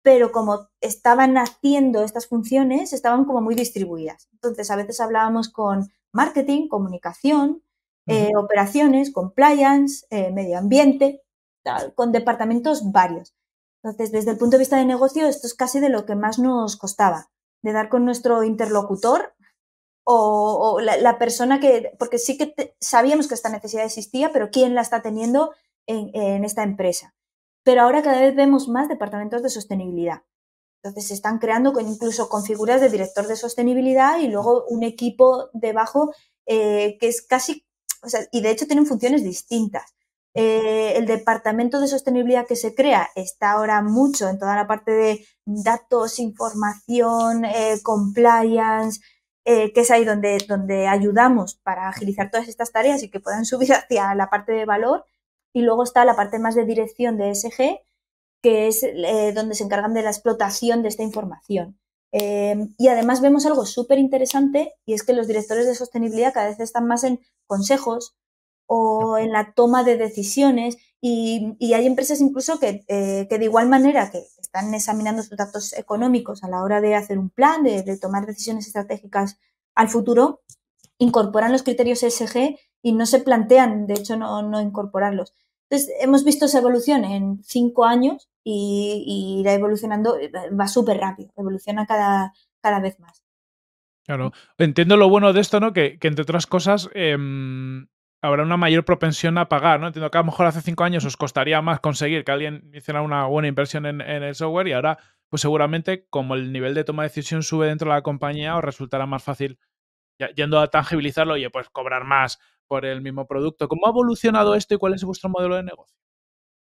Pero como estaban haciendo estas funciones, estaban como muy distribuidas. Entonces, a veces hablábamos con marketing, comunicación, eh, operaciones, compliance, eh, medio ambiente, con departamentos varios. Entonces, desde el punto de vista de negocio, esto es casi de lo que más nos costaba, de dar con nuestro interlocutor o, la, persona que, porque sí que sabíamos que esta necesidad existía, pero ¿quién la está teniendo en, esta empresa? Pero ahora cada vez vemos más departamentos de sostenibilidad. Entonces se están creando incluso con figuras de director de sostenibilidad y luego un equipo debajo eh, que es casi y de hecho tienen funciones distintas. Eh, el departamento de sostenibilidad que se crea está ahora mucho en toda la parte de datos, información, eh, compliance, eh, que es ahí donde, donde ayudamos para agilizar todas estas tareas y que puedan subir hacia la parte de valor. Y luego está la parte más de dirección de SG, que es donde se encargan de la explotación de esta información. Em, y además vemos algo súper interesante y es que los directores de sostenibilidad cada vez están más en consejos o en la toma de decisiones y, hay empresas incluso eh, que, de igual manera que están examinando sus datos económicos a la hora de hacer un plan, de, tomar decisiones estratégicas al futuro, incorporan los criterios ESG y no se plantean, de hecho, no, no incorporarlos hemos visto esa evolución en cinco años y, y irá evolucionando, eh, va súper rápido, evoluciona cada, cada vez más.
Claro, entiendo lo bueno de esto, ¿no? Que, entre otras cosas em, habrá una mayor propensión a pagar, ¿no? Entiendo que a lo mejor hace cinco años os costaría más conseguir que alguien hiciera una buena inversión en, el software y ahora, pues seguramente, como el nivel de toma de decisión sube dentro de la compañía, os resultará más fácil yendo a tangibilizarlo, y pues cobrar más, por el mismo producto. ¿Cómo ha evolucionado esto y cuál es vuestro modelo de negocio?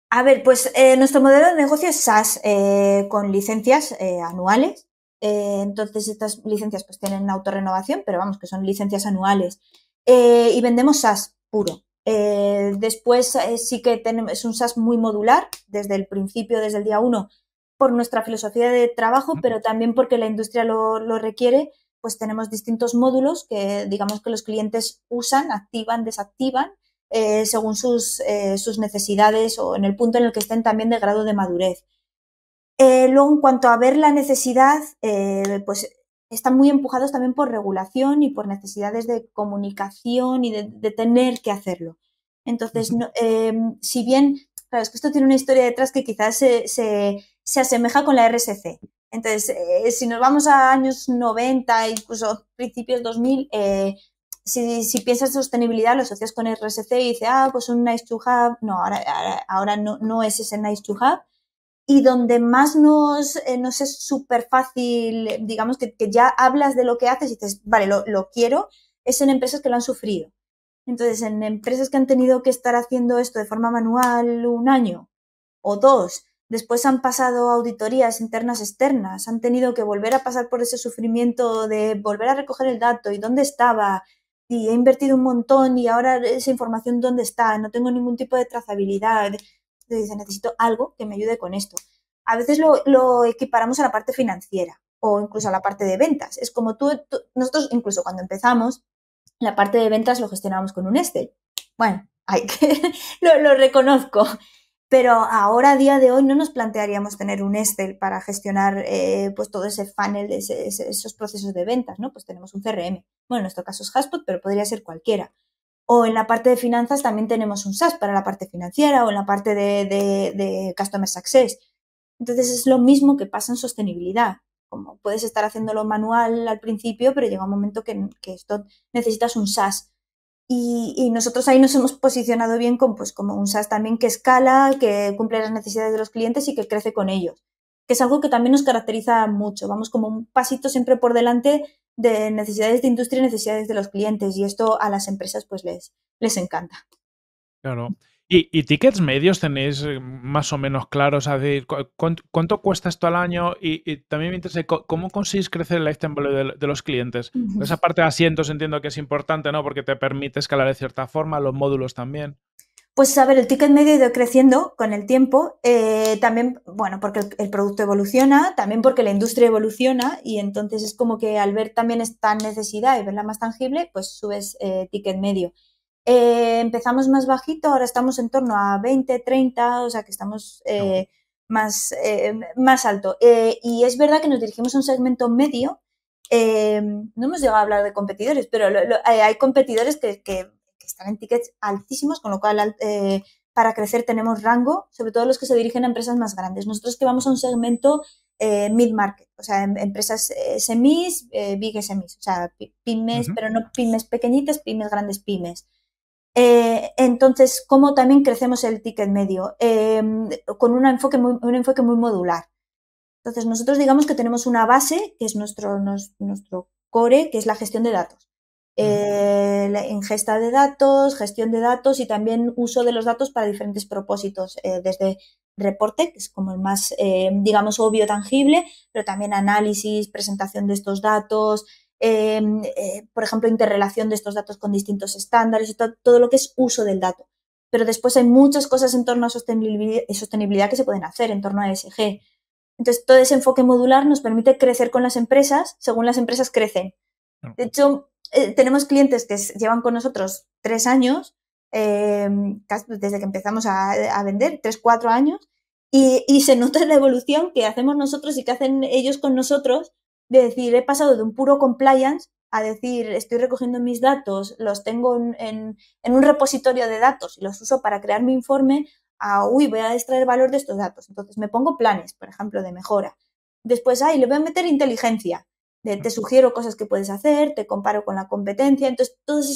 A ver, pues eh, nuestro modelo de negocio es SaaS eh, con licencias eh, anuales. entonces, estas licencias pues tienen autorrenovación, pero vamos, que son licencias anuales. y vendemos SaaS puro. después sí que tenemos, es un SaaS muy modular, desde el principio, desde el día uno, por nuestra filosofía de trabajo, pero también porque la industria lo, lo requiere pues tenemos distintos módulos que digamos que los clientes usan, activan, desactivan eh, según eh, sus, necesidades o en el punto en el que estén también de grado de madurez. Eh, luego, en cuanto a ver la necesidad, pues están muy empujados también por regulación y por necesidades de comunicación y de, tener que hacerlo. Entonces, em, si bien, claro, es que esto tiene una historia detrás que quizás se, se asemeja con la RSC, entonces, eh, si nos vamos a años 90, incluso principios 2000, eh, si, si, piensas sostenibilidad, lo asocias con RSC y dices, ah, pues un nice to have. No, ahora, ahora, no, no, es ese nice to have. Y donde más nos, eh, nos es súper fácil, digamos, que, ya hablas de lo que haces y dices, vale, lo, lo, quiero, es en empresas que lo han sufrido. Entonces, en empresas que han tenido que estar haciendo esto de forma manual un año o dos, Después han pasado auditorías internas externas, han tenido que volver a pasar por ese sufrimiento de volver a recoger el dato y dónde estaba, y he invertido un montón y ahora esa información dónde está, no tengo ningún tipo de trazabilidad. Dice, necesito algo que me ayude con esto. A veces lo, equiparamos a la parte financiera o incluso a la parte de ventas. Es como tú, nosotros incluso cuando empezamos, la parte de ventas lo gestionábamos con un Excel. Bueno, hay que, lo reconozco pero ahora, a día de hoy, no nos plantearíamos tener un Excel para gestionar eh, pues todo ese funnel, esos procesos de ventas, ¿no? Pues tenemos un CRM. Bueno, en nuestro caso es Haspot, pero podría ser cualquiera. O en la parte de finanzas también tenemos un SaaS para la parte financiera o en la parte de, de, Customer Success. Entonces es lo mismo que pasa en sostenibilidad. Como puedes estar haciéndolo manual al principio, pero llega un momento que, esto necesitas un SaaS y, nosotros ahí nos hemos posicionado bien con, pues, como un SaaS también que escala, que cumple las necesidades de los clientes y que crece con ellos, que es algo que también nos caracteriza mucho. Vamos como un pasito siempre por delante de necesidades de industria y necesidades de los clientes y esto a las empresas pues les, les encanta.
Claro. ¿Y, tickets medios tenéis eh, más o menos claros? A ¿cuánto, cuesta esto al año? Y, también me interesa, ¿cómo conseguís crecer el lifetime value de, los clientes? Esa parte de asientos entiendo que es importante, ¿no? Porque te permite escalar de cierta forma, los módulos también.
Pues a ver, el ticket medio ha ido creciendo con el tiempo, eh, también, bueno, porque el, producto evoluciona, también porque la industria evoluciona y entonces es como que al ver también esta necesidad y verla más tangible, pues subes eh, ticket medio. Eh, empezamos más bajito, ahora estamos en torno a 20, 30, o sea que estamos eh, eh, más, alto. y es verdad que nos dirigimos a un segmento medio. Em, no hemos llegado a hablar de competidores, pero hay competidores que, están en tickets altísimos, con lo cual para crecer tenemos rango, sobre todo los que se dirigen a empresas más grandes. Nosotros que vamos a un segmento mid-market, o sea, em, empresas semis, big semis, o sea, pymes, pero no pymes pequeñitas, pymes grandes pymes. Eh, entonces, ¿cómo también crecemos el ticket medio? Em, con un enfoque, muy, un enfoque muy modular. Entonces, nosotros digamos que tenemos una base, que es nuestro, nuestro core, que es la gestión de datos. Mm. Eh, la ingesta de datos, gestión de datos y también uso de los datos para diferentes propósitos, eh, desde reporte, que es como el más, digamos, obvio, tangible, pero también análisis, presentación de estos datos, Em, eh, por ejemplo, interrelación de estos datos con distintos estándares todo, lo que es uso del dato. Pero después hay muchas cosas en torno a sostenibilidad, sostenibilidad que se pueden hacer en torno a ESG. Entonces, todo ese enfoque modular nos permite crecer con las empresas según las empresas crecen. De hecho, eh, tenemos clientes que llevan con nosotros tres años, em, desde que empezamos a, vender, tres, cuatro años, y, y se nota la evolución que hacemos nosotros y que hacen ellos con nosotros de decir, he pasado de un puro compliance a decir, estoy recogiendo mis datos, los tengo en, un repositorio de datos y los uso para crear mi informe, a, uy, voy a extraer valor de estos datos. Entonces me pongo planes, por ejemplo, de mejora. Después, ahí le voy a meter inteligencia. te sugiero cosas que puedes hacer, te comparo con la competencia. Entonces, todas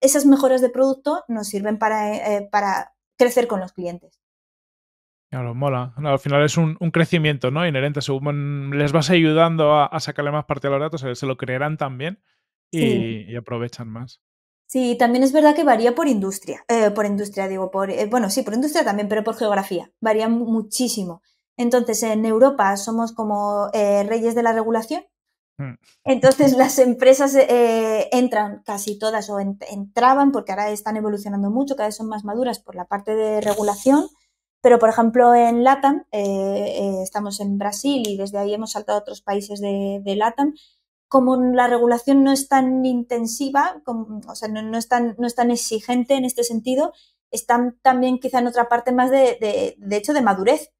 esas mejoras de producto nos sirven para, eh, para crecer con los clientes.
Claro, mola. al final es un, crecimiento ¿no? inherente. Según les vas ayudando a, sacarle más parte a los datos, se, lo creerán también
y,
aprovechan más.
Sí, también es verdad que varía por industria. Eh, por industria, digo, por. Eh, bueno, sí, por industria también, pero por geografía. Varía muchísimo. Entonces, en Europa somos como eh, reyes de la regulación. Hmm. Entonces las empresas entran casi todas o entraban porque ahora están evolucionando mucho, cada vez son más maduras por la parte de regulación pero, por ejemplo, en LATAM, eh, eh, estamos en Brasil y desde ahí hemos saltado a otros países de, LATAM, como la regulación no es tan intensiva, o sea, no, es tan, exigente en este sentido, están también quizá en otra parte más de, de, hecho, de madurez,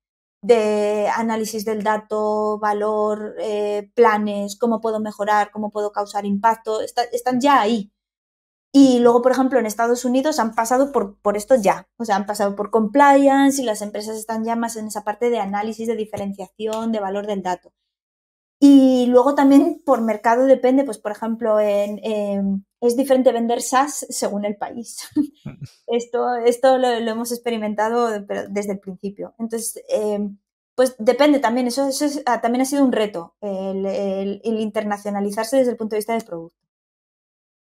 de análisis del dato, valor, eh, planes, cómo puedo mejorar, cómo puedo causar impacto, están ya ahí. Y luego, por ejemplo, en Estados Unidos han pasado por, por esto ya, o sea, han pasado por compliance y las empresas están ya más en esa parte de análisis, de diferenciación, de valor del dato. Y luego también por mercado depende, pues por ejemplo, en, es diferente vender SaaS según el país. esto esto lo, hemos experimentado desde el principio. Entonces, eh, pues depende también, eso, ah, también ha sido un reto, el internacionalizarse desde el punto de vista del producto.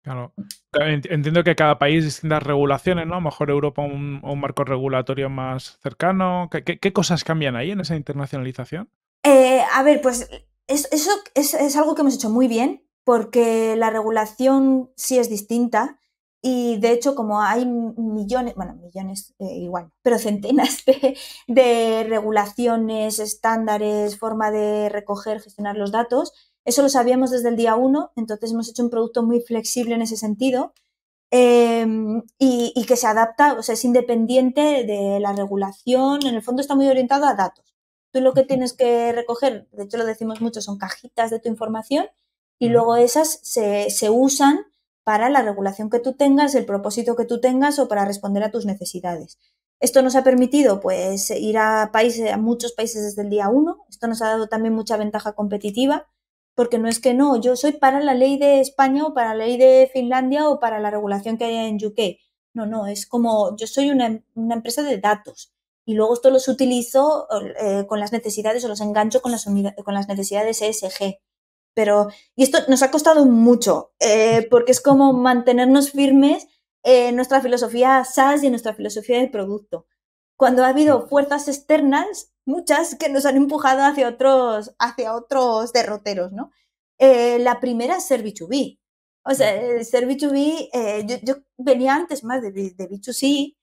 Claro. Entiendo que cada país distintas regulaciones, ¿no? A lo mejor Europa un, marco regulatorio más cercano. ¿Qué, cosas cambian ahí en esa internacionalización?
Eh, a ver, pues eso es, algo que hemos hecho muy bien porque la regulación sí es distinta y de hecho como hay millones, bueno, millones eh, igual, pero centenas de regulaciones, estándares, forma de recoger, gestionar los datos, eso lo sabíamos desde el día uno, entonces hemos hecho un producto muy flexible en ese sentido em, y, que se adapta, o sea, es independiente de la regulación, en el fondo está muy orientado a datos. Tú lo que tienes que recoger, de hecho lo decimos mucho, son cajitas de tu información y luego esas se, usan para la regulación que tú tengas, el propósito que tú tengas o para responder a tus necesidades. Esto nos ha permitido pues ir a países, a muchos países desde el día uno. Esto nos ha dado también mucha ventaja competitiva porque no es que no, yo soy para la ley de España o para la ley de Finlandia o para la regulación que hay en UK. No, no, es como yo soy una, empresa de datos y luego esto los utilizo eh, con las necesidades o los engancho con las, con las necesidades ESG. Pero, y esto nos ha costado mucho, eh, porque es como mantenernos firmes en nuestra filosofía SaaS y en nuestra filosofía de producto. Cuando ha habido fuerzas externas, muchas que nos han empujado hacia otros, hacia otros derroteros, ¿no? Eh, la primera es ser 2 b O sea, b eh, yo, venía antes más de, B2C,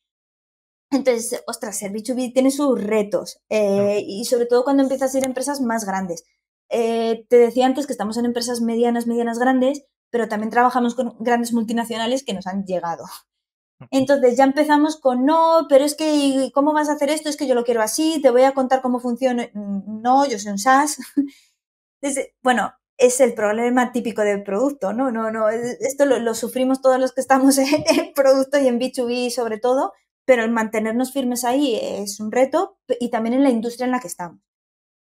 entonces, ostras, ser b tiene sus retos, eh, y sobre todo cuando empiezas a ir a empresas más grandes. te decía antes que estamos en empresas medianas, medianas, grandes, pero también trabajamos con grandes multinacionales que nos han llegado. Entonces ya empezamos con no, pero es que ¿cómo vas a hacer esto? Es que yo lo quiero así, te voy a contar cómo funciona. Mm, no, yo soy un SaaS. bueno, es el problema típico del producto, ¿no? No, no, esto lo, sufrimos todos los que estamos en, el producto y en B2B sobre todo, pero el mantenernos firmes ahí es un reto y también en la industria en la que estamos,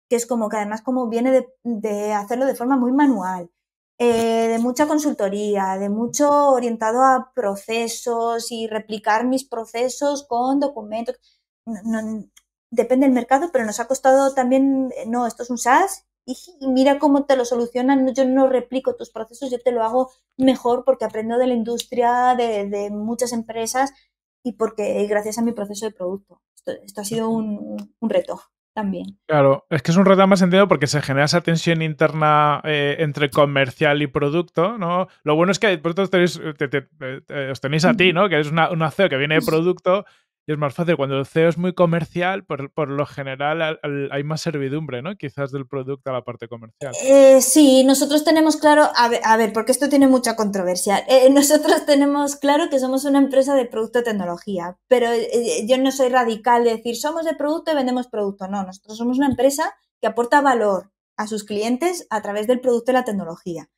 que es como que además como viene de hacerlo de forma muy manual eh, de mucha consultoría, de mucho orientado a procesos y replicar mis procesos con documentos. depende del mercado, pero nos ha costado también, eh, no, esto es un SaaS y, mira cómo te lo solucionan, yo no replico tus procesos, yo te lo hago mejor porque aprendo de la industria, de, muchas empresas y porque eh, gracias a mi proceso de producto. Esto, ha sido un, un reto también.
Claro, es que es un reto más sentido porque se genera esa tensión interna eh, entre comercial y producto, ¿no? Lo bueno es que vosotros tenéis, os tenéis a ti, ¿no? Que eres una, una CEO que viene de producto y es más fácil, cuando el CEO es muy comercial, por, por lo general hay más servidumbre, ¿no? Quizás del producto a la parte comercial.
Eh, sí, nosotros tenemos claro, a ver, porque esto tiene mucha controversia, eh, nosotros tenemos claro que somos una empresa de producto tecnología, pero eh, yo no soy radical de decir somos de producto y vendemos producto, no, nosotros somos una empresa que aporta valor a sus clientes a través del producto y la tecnología.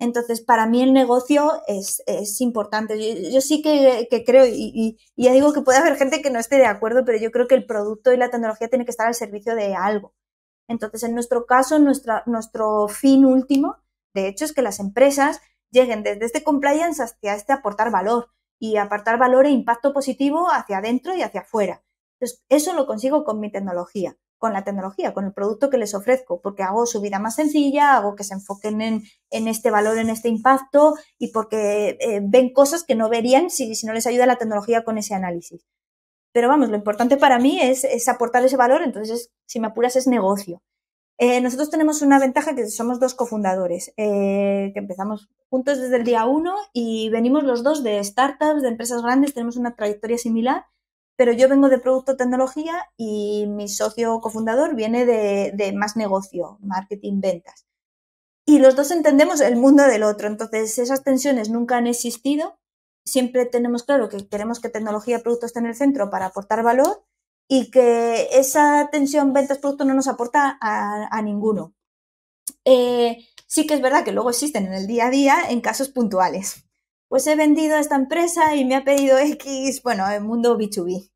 Entonces, para mí el negocio es, importante. Yo, sí que, creo, y, ya digo que puede haber gente que no esté de acuerdo, pero yo creo que el producto y la tecnología tienen que estar al servicio de algo. Entonces, en nuestro caso, nuestro fin último, de hecho, es que las empresas lleguen desde este compliance hasta este aportar valor y aportar valor e impacto positivo hacia adentro y hacia afuera. Entonces, eso lo consigo con mi tecnología con la tecnología, con el producto que les ofrezco, porque hago su vida más sencilla, hago que se enfoquen en, este valor, en este impacto y porque eh, ven cosas que no verían si, no les ayuda la tecnología con ese análisis. Pero vamos, lo importante para mí es, aportar ese valor, entonces si me apuras es negocio. Eh, nosotros tenemos una ventaja que somos dos cofundadores, eh, que empezamos juntos desde el día uno y venimos los dos de startups, de empresas grandes, tenemos una trayectoria similar pero yo vengo de producto tecnología y mi socio cofundador viene de, más negocio, marketing, ventas. Y los dos entendemos el mundo del otro, entonces esas tensiones nunca han existido. Siempre tenemos claro que queremos que tecnología y producto estén en el centro para aportar valor y que esa tensión ventas-producto no nos aporta a, ninguno. Eh, sí que es verdad que luego existen en el día a día en casos puntuales pues he vendido a esta empresa y me ha pedido X, bueno, el mundo B2B.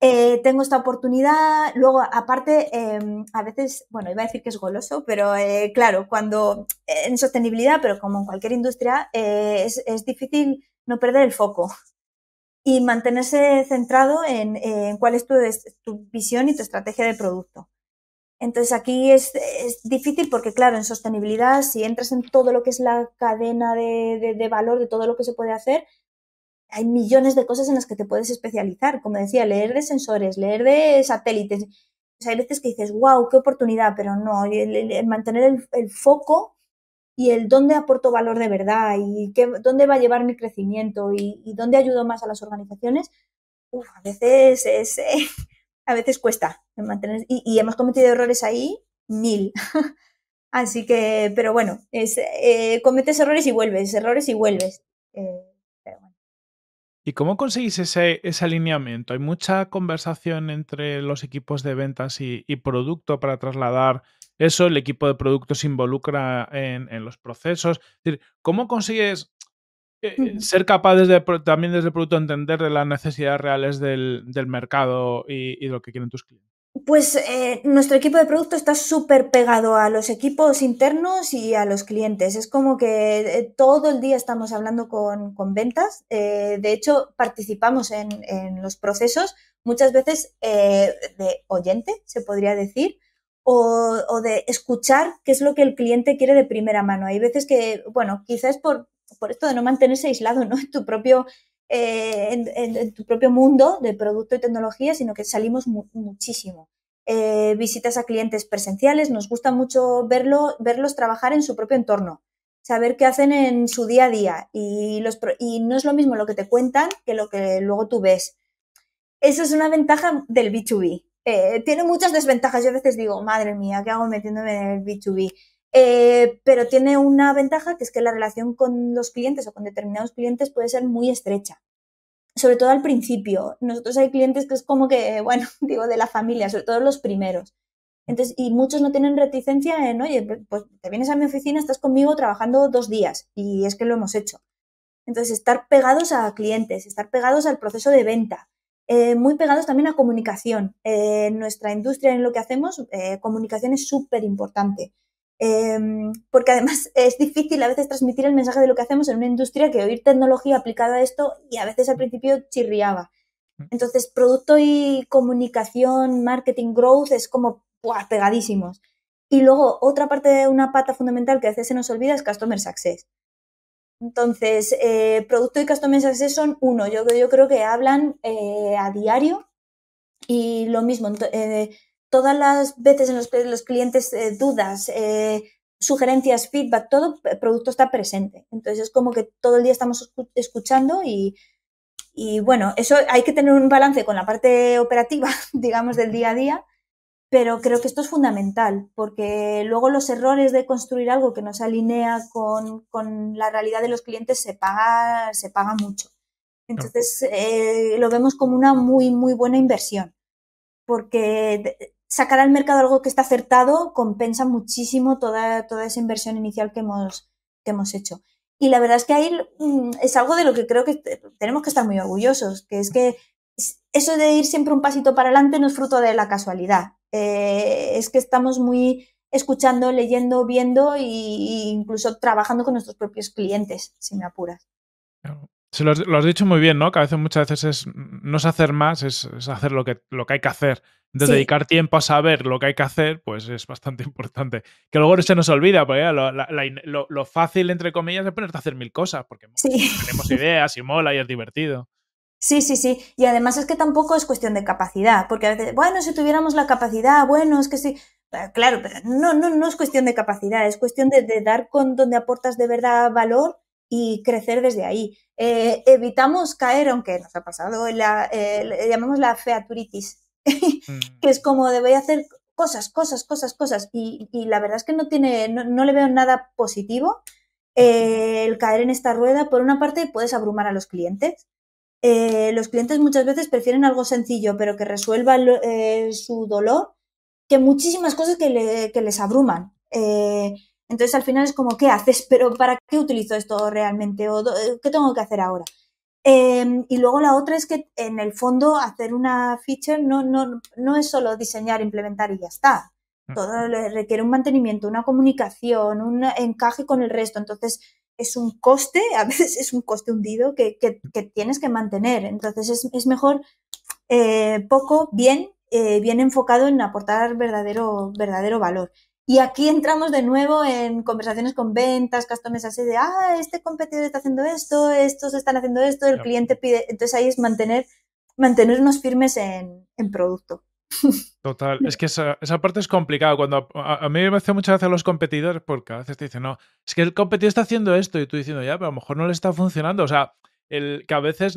Eh, tengo esta oportunidad, luego aparte, em, a veces, bueno, iba a decir que es goloso, pero eh, claro, cuando en sostenibilidad, pero como en cualquier industria, eh, es, difícil no perder el foco y mantenerse centrado en, cuál es es tu visión y tu estrategia de producto. Entonces aquí es, difícil porque, claro, en sostenibilidad, si entras en todo lo que es la cadena de, valor, de todo lo que se puede hacer, hay millones de cosas en las que te puedes especializar. Como decía, leer de sensores, leer de satélites. hay veces que dices, wow, qué oportunidad, pero no, el, mantener el, foco y el dónde aporto valor de verdad y qué, dónde va a llevar mi crecimiento y, dónde ayudo más a las organizaciones, uf, a veces es... Eh, a veces cuesta mantener, y, hemos cometido errores ahí mil. Así que, pero bueno, es, eh, cometes errores y vuelves, errores y vuelves. Eh,
¿Y cómo conseguís ese, ese, alineamiento? ¿Hay mucha conversación entre los equipos de ventas y, producto para trasladar eso? ¿El equipo de producto se involucra en, en los procesos? decir, ¿Cómo consigues eh, eh, ser capaces también desde el producto entender de las necesidades reales del, mercado y, lo que quieren tus clientes.
Pues eh, nuestro equipo de producto está súper pegado a los equipos internos y a los clientes. Es como que todo el día estamos hablando con, ventas. de hecho, participamos en, los procesos muchas veces de oyente, se podría decir, o, de escuchar qué es lo que el cliente quiere de primera mano. Hay veces que, bueno, quizás por, por esto de no mantenerse aislado, En tu propio, eh, en, tu propio mundo de producto y tecnología, sino que salimos muchísimo. Eh, visitas a clientes presenciales, nos gusta mucho verlo, verlos trabajar en su propio entorno, saber qué hacen en su día a día y, no es lo mismo lo que te cuentan que lo que luego tú ves. Eso es una ventaja del B2B. Eh, tiene muchas desventajas. Yo a veces digo, madre mía, ¿qué hago metiéndome en el B2B? Eh, pero tiene una ventaja que es que la relación con los clientes o con determinados clientes puede ser muy estrecha. Sobre todo al principio. Nosotros hay clientes que es como que, bueno, digo, de la familia, sobre todo los primeros. Entonces, y muchos no tienen reticencia en, oye, pues te vienes a mi oficina, estás conmigo trabajando dos días. Y es que lo hemos hecho. Entonces, estar pegados a clientes, estar pegados al proceso de venta, eh, muy pegados también a comunicación. Eh, en nuestra industria, en lo que hacemos, comunicación es súper importante. Em, porque además es difícil a veces transmitir el mensaje de lo que hacemos en una industria que oír tecnología aplicada a esto y a veces al principio chirriaba. Mm. Entonces, producto y comunicación, marketing, growth es como pegadísimos. Y luego, otra parte de una pata fundamental que a veces se nos olvida es Customer Success. Entonces, eh, producto y Customer Success son uno. Yo, yo creo que hablan eh, a diario y lo mismo. Eh, todas las veces en los que los clientes eh, dudas, eh, sugerencias, feedback, todo eh, producto está presente. Entonces es como que todo el día estamos escuchando y, bueno, eso hay que tener un balance con la parte operativa, digamos, del día a día, pero creo que esto es fundamental porque luego los errores de construir algo que no se alinea con, la realidad de los clientes se paga, se paga mucho. Entonces lo vemos como una muy, muy buena inversión porque sacar al mercado algo que está acertado compensa muchísimo toda, esa inversión inicial que hemos, hecho. Y la verdad es que ahí mm, es algo de lo que creo que tenemos que estar muy orgullosos, que es que eso de ir siempre un pasito para adelante no es fruto de la casualidad. Eh, es que estamos muy escuchando, leyendo, viendo e incluso trabajando con nuestros propios clientes, si me apuras
lo, has dicho muy bien, ¿no? Que a veces muchas veces es, no es hacer más, es, hacer lo que, lo que hay que hacer. De dedicar tiempo a saber lo que hay que hacer, pues es bastante importante. Que luego se nos olvida, porque lo, fácil, entre comillas, es ponerte a hacer mil cosas, porque tenemos ideas y mola y es divertido.
Sí, sí, sí. Y además es que tampoco es cuestión de capacidad, porque a veces, bueno, si tuviéramos la capacidad, bueno, es que sí. Claro, pero no, no, no es cuestión de capacidad, es cuestión de, de dar con donde aportas de verdad valor y crecer desde ahí. Eh, evitamos caer, aunque nos ha pasado, la, eh, llamamos la featuritis, que mm. es como de voy a hacer cosas, cosas, cosas, cosas, y, la verdad es que no, tiene, no, le veo nada positivo eh, el caer en esta rueda. Por una parte, puedes abrumar a los clientes. los clientes muchas veces prefieren algo sencillo, pero que resuelva su dolor, que muchísimas cosas que les abruman. Entonces al final es como, ¿qué haces? Pero ¿para qué utilizo esto realmente? ¿O eh, qué tengo que hacer ahora? Em, y luego la otra es que en el fondo hacer una feature no, es solo diseñar, implementar y ya está. Mm. Todo requiere un mantenimiento, una comunicación, un encaje con el resto. Entonces es un coste, a veces es un coste hundido que, tienes que mantener. Entonces es, mejor eh, poco, bien, eh, bien enfocado en aportar verdadero, verdadero valor. Y aquí entramos de nuevo en conversaciones con ventas, customers así de, ah, este competidor está haciendo esto, estos están haciendo esto, el cliente pide. Entonces ahí es mantener, mantenernos firmes en, producto.
Total, es que esa, parte es complicada. Cuando a, mí me hace muchas veces a los competidores, porque a veces te dicen, no, es que el competidor está haciendo esto y tú diciendo, ya, pero a lo mejor no le está funcionando. O sea, el, que a veces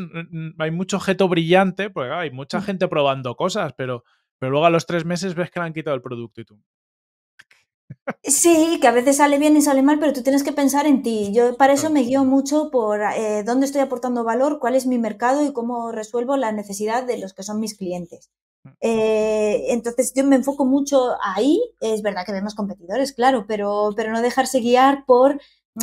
hay mucho objeto brillante, porque hay mucha mm. gente probando cosas, pero, pero luego a los tres meses ves que le han quitado el producto y tú,
Sí, que a veces sale bien y sale mal, pero tú tienes que pensar en ti. Yo para eso me guío mucho por eh, dónde estoy aportando valor, cuál es mi mercado y cómo resuelvo la necesidad de los que son mis clientes. Mm. Eh, entonces yo me enfoco mucho ahí. Es verdad que vemos competidores, claro, pero, pero no dejarse guiar por,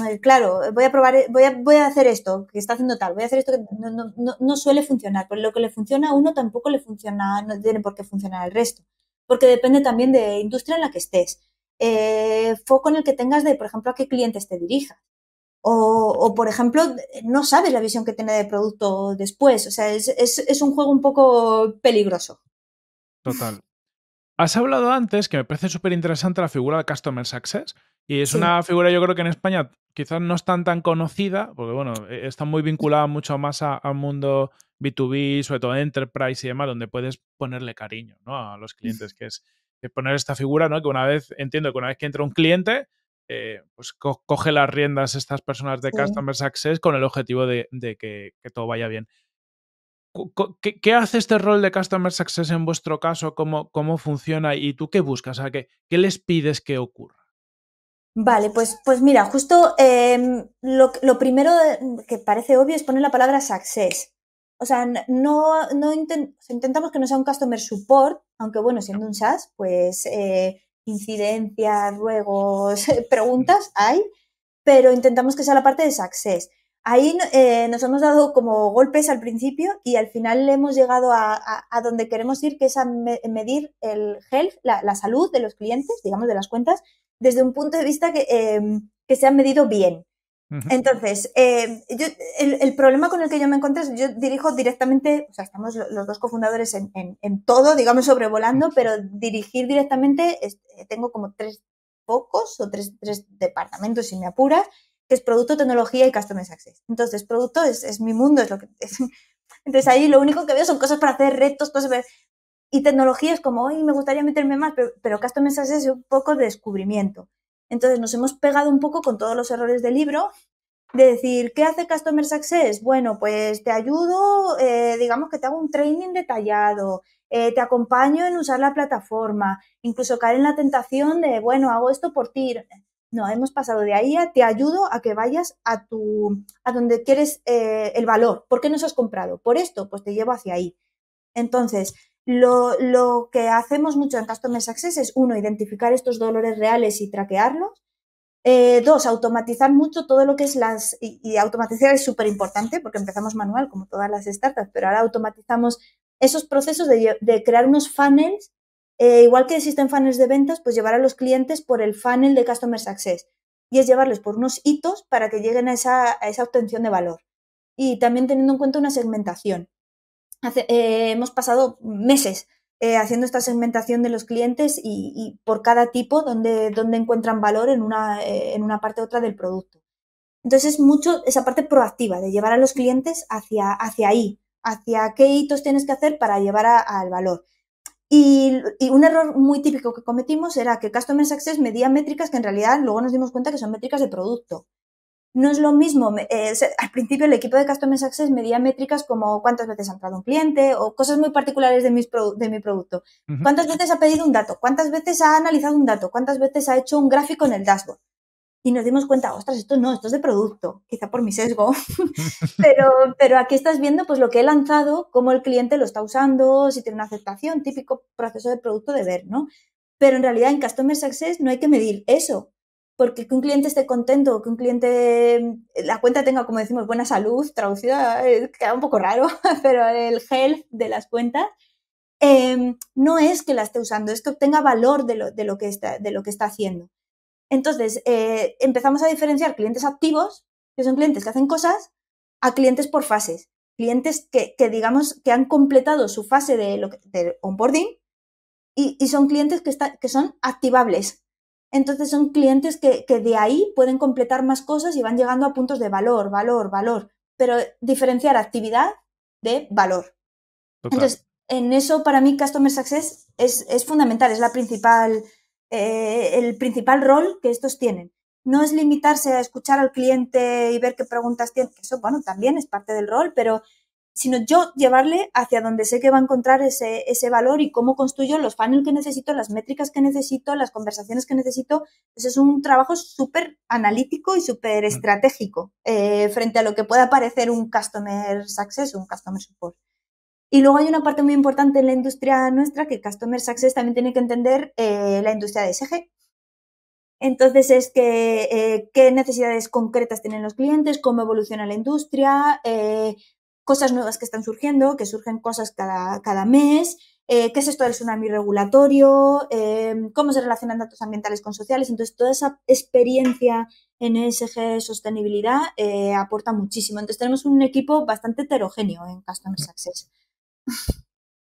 eh, claro, voy a probar, voy a, voy a hacer esto, que está haciendo tal, voy a hacer esto que no, no, no, suele funcionar. Pero lo que le funciona a uno tampoco le funciona, no tiene por qué funcionar al resto. Porque depende también de industria en la que estés eh, foco en el que tengas de, por ejemplo, a qué clientes te dirijas. O, o, por ejemplo, no sabes la visión que tiene de producto después. O sea, es, es, un juego un poco peligroso.
Total. Has hablado antes, que me parece súper interesante, la figura de Customer Success. Y es una figura, yo creo que en España quizás no es tan, tan conocida, porque bueno, e, está muy vinculada mucho más al mundo B2B, sobre todo enterprise y demás, donde puedes ponerle cariño ¿no? a los clientes, que es, poner esta figura, ¿no? Que una vez, entiendo que una vez que entra un cliente, eh, pues coge las riendas estas personas de Customer Success con el objetivo de, que, todo vaya bien. ¿Qué, hace este rol de Customer Success en vuestro caso? ¿Cómo, cómo funciona? ¿Y tú qué buscas? ¿qué, les pides que ocurra?
Vale, pues, pues mira, justo em, lo, lo, primero que parece obvio es poner la palabra success o sea, no, no intentamos que no sea un customer support, aunque bueno, siendo un SaaS, pues eh, incidencias, ruegos, preguntas hay, pero intentamos que sea la parte de success. Ahí eh, nos hemos dado como golpes al principio y al final le hemos llegado a, donde queremos ir, que es a medir el health, la, salud de los clientes, digamos, de las cuentas, desde un punto de vista que, em, se que medido bien. Entonces, eh, yo, el, problema con el que yo me encuentro es yo dirijo directamente, o sea, estamos los dos cofundadores en, en, todo, digamos, sobrevolando, pero dirigir directamente, eh, tengo como tres focos o tres, tres, departamentos, si me apuras, que es producto, tecnología y customer Access. Entonces, producto es, mi mundo, es lo que... Es, entonces ahí lo único que veo son cosas para hacer, retos, cosas para... Y tecnología es como, hoy me gustaría meterme más, pero, pero customer es un poco de descubrimiento. Entonces nos hemos pegado un poco con todos los errores del libro de decir, ¿qué hace Customer Success? Bueno, pues te ayudo, eh, digamos que te hago un training detallado, eh, te acompaño en usar la plataforma, incluso caer en la tentación de, bueno, hago esto por ti. No, hemos pasado de ahí a te ayudo a que vayas a tu, a donde quieres eh, el valor. ¿Por qué nos has comprado? Por esto, pues te llevo hacia ahí. Entonces, lo, que hacemos mucho en Customer Success es, uno, identificar estos dolores reales y traquearlos. Eh, dos, automatizar mucho todo lo que es las... Y, automatizar es súper importante porque empezamos manual, como todas las startups, pero ahora automatizamos esos procesos de, crear unos funnels. Eh, igual que existen funnels de ventas, pues llevar a los clientes por el funnel de Customer Success. Y es llevarles por unos hitos para que lleguen a a esa obtención de valor. Y también teniendo en cuenta una segmentación. Eh, hemos pasado meses eh, haciendo esta segmentación de los clientes y, por cada tipo donde, donde encuentran valor eh, en una, parte u otra del producto. Entonces es mucho esa parte proactiva de llevar a los clientes hacia, hacia ahí, hacia qué hitos tienes que hacer para llevar al valor. Y, y, un error muy típico que cometimos era que Customer Success medía métricas que en realidad luego nos dimos cuenta que son métricas de producto no es lo mismo. Eh, al principio el equipo de Customer Success medía métricas como cuántas veces ha entrado un cliente o cosas muy particulares de, de mi producto. ¿Cuántas veces ha pedido un dato? ¿Cuántas veces ha analizado un dato? ¿Cuántas veces ha hecho un gráfico en el dashboard? Y nos dimos cuenta, ostras, esto no, esto es de producto, quizá por mi sesgo, pero, pero aquí estás viendo pues lo que he lanzado, cómo el cliente lo está usando, si tiene una aceptación, típico proceso de producto de ver, ¿no? Pero en realidad en Customer Success no hay que medir eso, porque que un cliente esté contento, que un cliente, eh, la cuenta tenga, como decimos, buena salud, traducida, eh, queda un poco raro, pero el health de las cuentas, em, no es que la esté usando, es que obtenga valor de lo, que, está, de lo que está haciendo. Entonces, eh, empezamos a diferenciar clientes activos, que son clientes que hacen cosas, a clientes por fases. Clientes que, digamos, que han completado su fase de, de onboarding y, son clientes que, que son activables, entonces son clientes que, de ahí pueden completar más cosas y van llegando a puntos de valor, valor, valor, pero diferenciar actividad de valor. Entonces, en eso para mí Customer Success es, fundamental, es la principal, eh, el principal rol que estos tienen. No es limitarse a escuchar al cliente y ver qué preguntas tiene, que eso, bueno, también es parte del rol, pero sino yo llevarle hacia donde sé que va a encontrar ese, ese valor y cómo construyo los panels que necesito, las métricas que necesito, las conversaciones que necesito. eso es un trabajo súper analítico y súper mm. estratégico eh, frente a lo que pueda parecer un customer success o un customer support. Y luego hay una parte muy importante en la industria nuestra que Customer Success también tiene que entender eh, la industria de SG. Entonces es que eh, qué necesidades concretas tienen los clientes, cómo evoluciona la industria, cosas nuevas que están surgiendo, que surgen cosas cada, cada mes, eh, qué es esto del tsunami regulatorio, em, cómo se relacionan datos ambientales con sociales. Entonces, toda esa experiencia en ESG sostenibilidad eh, aporta muchísimo. Entonces, tenemos un equipo bastante heterogéneo en Customer Success.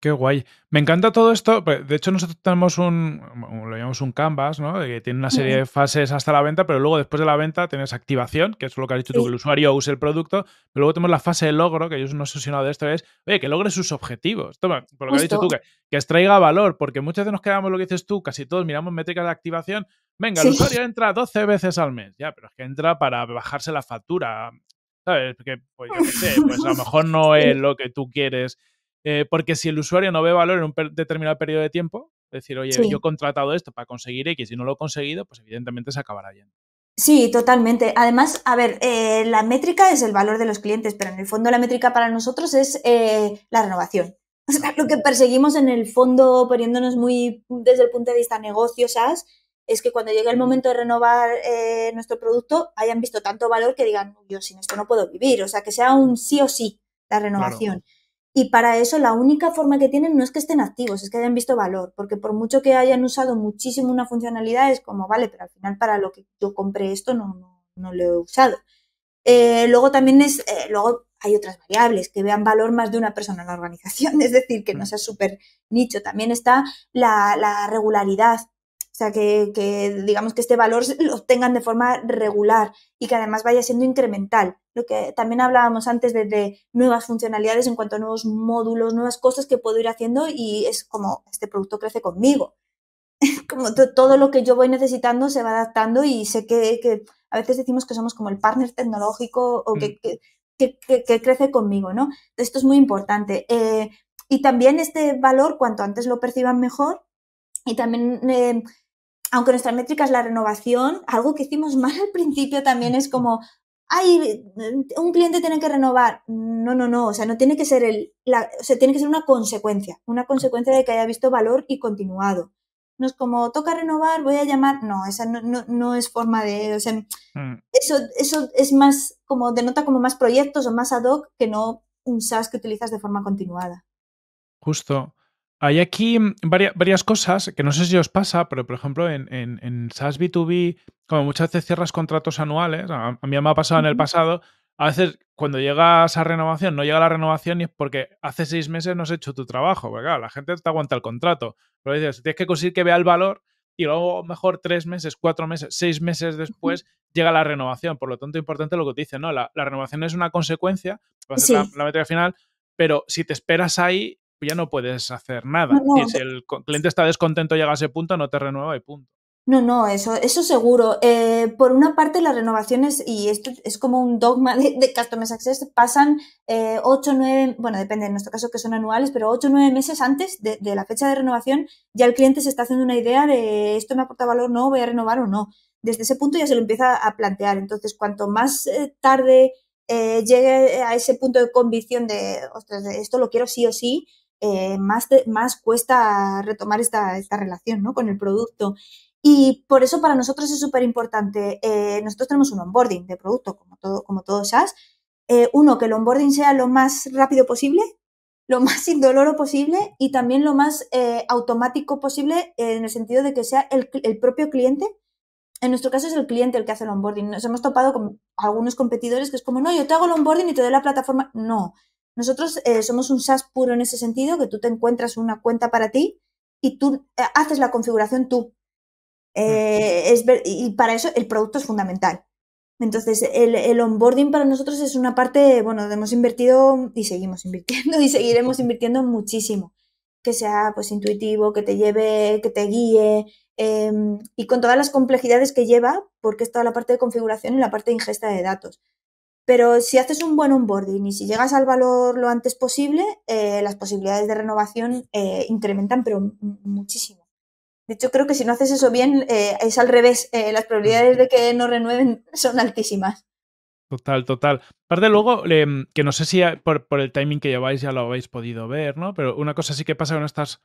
Qué guay. Me encanta todo esto. De hecho, nosotros tenemos un, lo llamamos un canvas, ¿no? Que tiene una serie de fases hasta la venta, pero luego después de la venta tienes activación, que es lo que has dicho tú, que el usuario use el producto. Pero luego tenemos la fase de logro, que yo soy un obsesionado de esto, es, oye, que logre sus objetivos. Toma, por lo que has dicho tú, que, extraiga valor, porque muchas veces nos quedamos lo que dices tú, casi todos miramos métricas de activación. Venga, el usuario entra 12 veces al mes. Ya, pero es que entra para bajarse la factura. ¿Sabes? pues sé, pues a lo mejor no es lo que tú quieres eh, porque si el usuario no ve valor en un determinado periodo de tiempo, decir, oye, yo he contratado esto para conseguir X y no lo he conseguido, pues evidentemente se acabará bien
Sí, totalmente. Además, a ver, eh, la métrica es el valor de los clientes, pero en el fondo la métrica para nosotros es eh, la renovación. lo que perseguimos en el fondo, poniéndonos muy desde el punto de vista negocios es que cuando llegue el momento de renovar nuestro producto hayan visto tanto valor que digan, yo sin esto no puedo vivir. O sea, que sea un sí o sí la renovación. Y para eso la única forma que tienen no es que estén activos, es que hayan visto valor, porque por mucho que hayan usado muchísimo una funcionalidad, es como, vale, pero al final para lo que yo compré esto no, lo he usado. Eh, luego también es, eh, luego hay otras variables que vean valor más de una persona en la organización, es decir, que no mm. sea súper nicho. También está la, la regularidad, sea, que, digamos que este valor lo tengan de forma regular y que además vaya siendo incremental. Lo que también hablábamos antes de, nuevas funcionalidades en cuanto a nuevos módulos, nuevas cosas que puedo ir haciendo y es como este producto crece conmigo. como todo lo que yo voy necesitando se va adaptando y sé que, a veces decimos que somos como el partner tecnológico o que, mm. que, crece conmigo, ¿no? Esto es muy importante. Eh, y también este valor, cuanto antes lo perciban mejor, y también eh, aunque nuestra métrica es la renovación, algo que hicimos mal al principio también es como, ay, un cliente tiene que renovar. No, no, no, o sea, no tiene que ser el, tiene que ser una consecuencia, una consecuencia de que haya visto valor y continuado. No es como, toca renovar, voy a llamar. No, esa no, es forma de, mm. eso, eso es más, como denota como más proyectos o más ad hoc que no un SaaS que utilizas de forma continuada.
Justo. Hay aquí varias, cosas que no sé si os pasa, pero por ejemplo en, en, en SaaS B2B, como muchas veces cierras contratos anuales, a, mí me ha pasado en el pasado, a veces cuando llega a renovación, no llega la renovación y es porque hace seis meses no has hecho tu trabajo, porque claro, la gente te aguanta el contrato, pero dices, tienes que conseguir que vea el valor y luego mejor tres meses, cuatro meses, seis meses después llega la renovación, por lo tanto importante lo que te dicen, ¿no? La, renovación es una consecuencia, la, la final, pero si te esperas ahí, pues ya no puedes hacer nada. si el cliente está descontento, llega a ese punto, no te renueva y punto.
No, no, eso, eso seguro. Eh, por una parte, las renovaciones, y esto es como un dogma de, de Customer Success, pasan eh, 8, 9, bueno, depende en nuestro caso que son anuales, pero 8 o 9 meses antes de, la fecha de renovación, ya el cliente se está haciendo una idea de esto me aporta valor, no, voy a renovar o no. Desde ese punto ya se lo empieza a plantear. Entonces, cuanto más eh, tarde eh, llegue a ese punto de convicción de, esto lo quiero sí o sí, eh, más, más cuesta retomar esta, esta relación con el producto. Y por eso para nosotros es súper importante. Eh, nosotros tenemos un onboarding de producto, como todo, como todos eh, uno, que el onboarding sea lo más rápido posible, lo más indoloro posible y también lo más automático posible en el sentido de que sea el, el, propio cliente. En nuestro caso es el cliente el que hace el onboarding. Nos hemos topado con algunos competidores que es como, no, yo te hago el onboarding y te doy la plataforma. No, nosotros eh, somos un SaaS puro en ese sentido, que tú te encuentras una cuenta para ti y tú eh, haces la configuración tú. Mm. Eh, y para eso el producto es fundamental. Entonces, el, onboarding para nosotros es una parte, bueno, hemos invertido y seguimos invirtiendo y seguiremos invirtiendo muchísimo. Que sea pues intuitivo, que te lleve, que te guíe em, y con todas las complejidades que lleva, porque es toda la parte de configuración y la parte de ingesta de datos. Pero si haces un buen onboarding y si llegas al valor lo antes posible, eh, las posibilidades de renovación eh, incrementan, pero muchísimo. De hecho, creo que si no haces eso bien, eh, es al revés. las probabilidades de que no renueven son altísimas.
Total, total. Aparte, luego, que no sé si por, por, el timing que lleváis ya lo habéis podido ver, ¿no? Pero una cosa sí que pasa con estas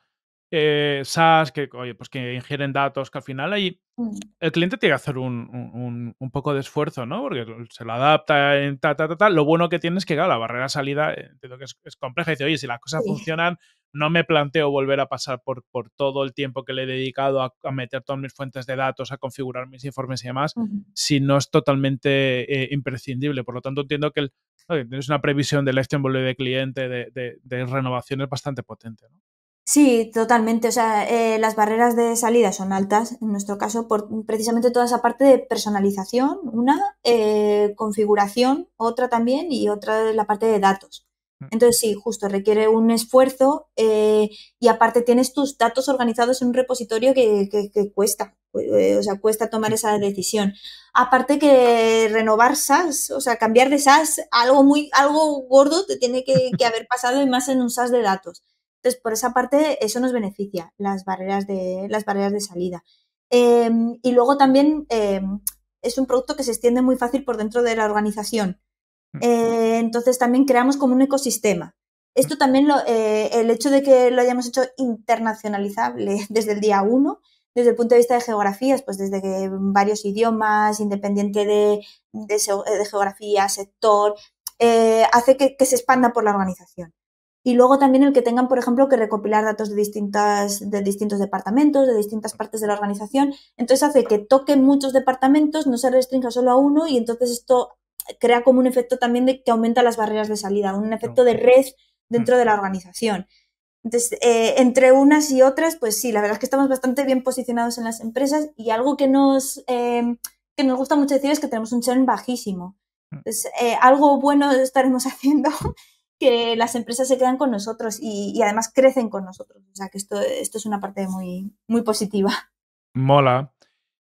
eh, SaaS que, oye, pues que ingieren datos, que al final ahí mm. el cliente tiene que hacer un, poco de esfuerzo, ¿no? Porque se lo adapta, en ta, Lo bueno que tiene es que, la barrera de salida eh, que es, compleja. Y dice, oye, si las cosas funcionan, no me planteo volver a pasar por, por todo el tiempo que le he dedicado a, meter todas mis fuentes de datos, a configurar mis informes y demás, si no es totalmente eh, imprescindible. Por lo tanto, entiendo que el, tienes una previsión del lifetime value de cliente, de, de, de renovación es bastante potente, ¿no?
Sí, totalmente. O sea, eh, las barreras de salida son altas, en nuestro caso, por precisamente toda esa parte de personalización, una, eh, configuración, otra también, y otra la parte de datos. Mm. Entonces, sí, justo, requiere un esfuerzo eh, y aparte tienes tus datos organizados en un repositorio que, cuesta, o sea, cuesta tomar esa mm. decisión. Aparte que renovar SaaS, o sea, cambiar de SaaS, algo muy, algo gordo te tiene que, haber pasado y más en un SaaS de datos. Entonces, por esa parte, eso nos beneficia, las barreras de, las barreras de salida. Em, y luego también em, es un producto que se extiende muy fácil por dentro de la organización. Mm. Eh, entonces también creamos como un ecosistema. Esto mm. también, lo, eh, el hecho de que lo hayamos hecho internacionalizable desde el día uno, desde el punto de vista de geografías, pues desde que varios idiomas, independiente de, eh, geografía, sector, hace que se expanda por la organización y luego también el que tengan, por ejemplo, que recopilar datos de, distintas, de distintos departamentos, de distintas partes de la organización. Entonces hace que toque muchos departamentos, no se restrinja solo a uno y entonces esto crea como un efecto también de que aumenta las barreras de salida, un efecto de red dentro de la organización. Entonces, eh, entre unas y otras, pues sí, la verdad es que estamos bastante bien posicionados en las empresas y algo que nos, eh, que nos gusta mucho decir es que tenemos un churn bajísimo. Mm. Entonces, eh, algo bueno estaremos haciendo que las empresas se quedan con nosotros y, además crecen con nosotros. O sea que esto, esto es una parte muy, muy positiva.
Mola.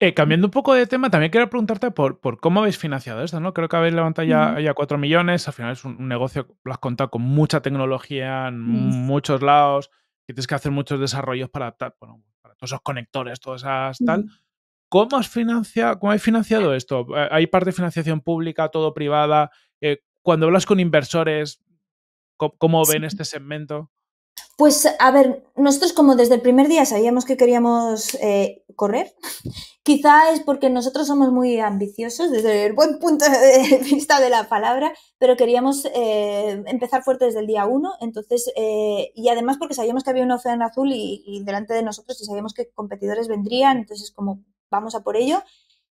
Eh, cambiando un poco de tema, también quiero preguntarte por, por cómo habéis financiado esto, ¿no? Creo que habéis levantado ya, ya 4 millones, al final es un, negocio, lo has contado, con mucha tecnología en muchos lados, que tienes que hacer muchos desarrollos para, bueno, todos esos conectores, todas esas tal. ¿Cómo has financiado, cómo habéis financiado esto? ¿Hay parte de financiación pública, todo privada? Eh, cuando hablas con inversores, ¿Cómo, ven este segmento?
Pues a ver, nosotros como desde el primer día sabíamos que queríamos eh, correr, quizá es porque nosotros somos muy ambiciosos desde el buen punto de vista de la palabra, pero queríamos eh, empezar fuerte desde el día uno, entonces, eh, y además porque sabíamos que había un océano azul y delante de nosotros y sabíamos que competidores vendrían, entonces como vamos a por ello,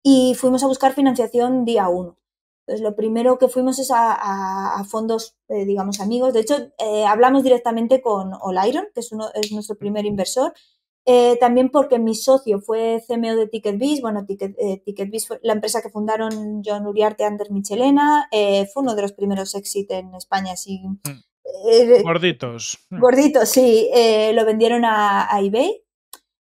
y fuimos a buscar financiación día uno pues lo primero que fuimos es a, fondos, eh, digamos, amigos. De hecho, eh, hablamos directamente con All que es, uno, es nuestro primer inversor. Eh, también porque mi socio fue CMO de TicketBiz, bueno, Ticket, TicketBiz fue la empresa que fundaron John Uriarte, Ander Michelena, fue uno de los primeros exit en España, así...
Mm. gorditos.
Gorditos, sí, lo vendieron a eBay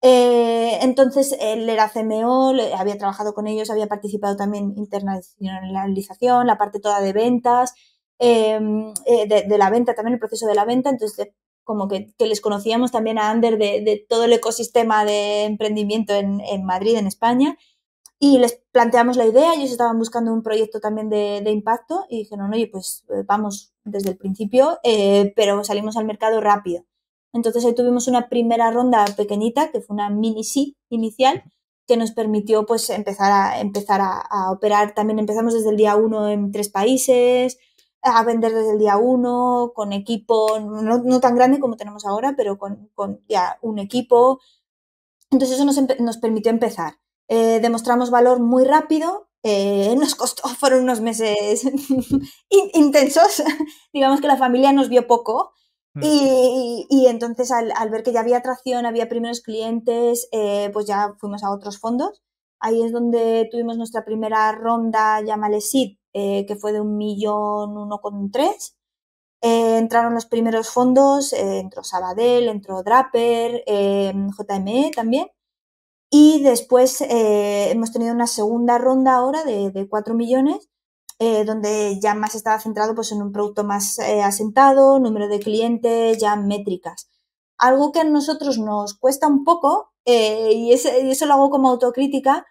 eh, entonces, él era CMO, había trabajado con ellos, había participado también internacionalización, la parte toda de ventas, em, eh, de, la venta, también el proceso de la venta. Entonces, como que, les conocíamos también a Ander de, todo el ecosistema de emprendimiento en, Madrid, en España. Y les planteamos la idea, ellos estaban buscando un proyecto también de, impacto y dijeron, oye, pues eh, vamos desde el principio, pero salimos al mercado rápido. Entonces ahí tuvimos una primera ronda pequeñita, que fue una mini sí inicial, que nos permitió pues empezar a, empezar a, operar. También empezamos desde el día uno en tres países, a vender desde el día uno, con equipo, no, tan grande como tenemos ahora, pero con, ya un equipo. Entonces eso nos, nos permitió empezar. Eh, demostramos valor muy rápido, eh, nos costó, fueron unos meses intensos, digamos que la familia nos vio poco, Mm. Y, entonces al, ver que ya había atracción, había primeros clientes, eh, pues ya fuimos a otros fondos. Ahí es donde tuvimos nuestra primera ronda, llamale SID, eh, que fue de un millón uno con tres. Eh, entraron los primeros fondos, entró Sabadell, entró Draper, JME también. Y después hemos tenido una segunda ronda ahora de, de 4 millones eh, donde ya más estaba centrado pues, en un producto más eh, asentado, número de clientes, ya métricas. Algo que a nosotros nos cuesta un poco, eh, y, eso lo hago como autocrítica,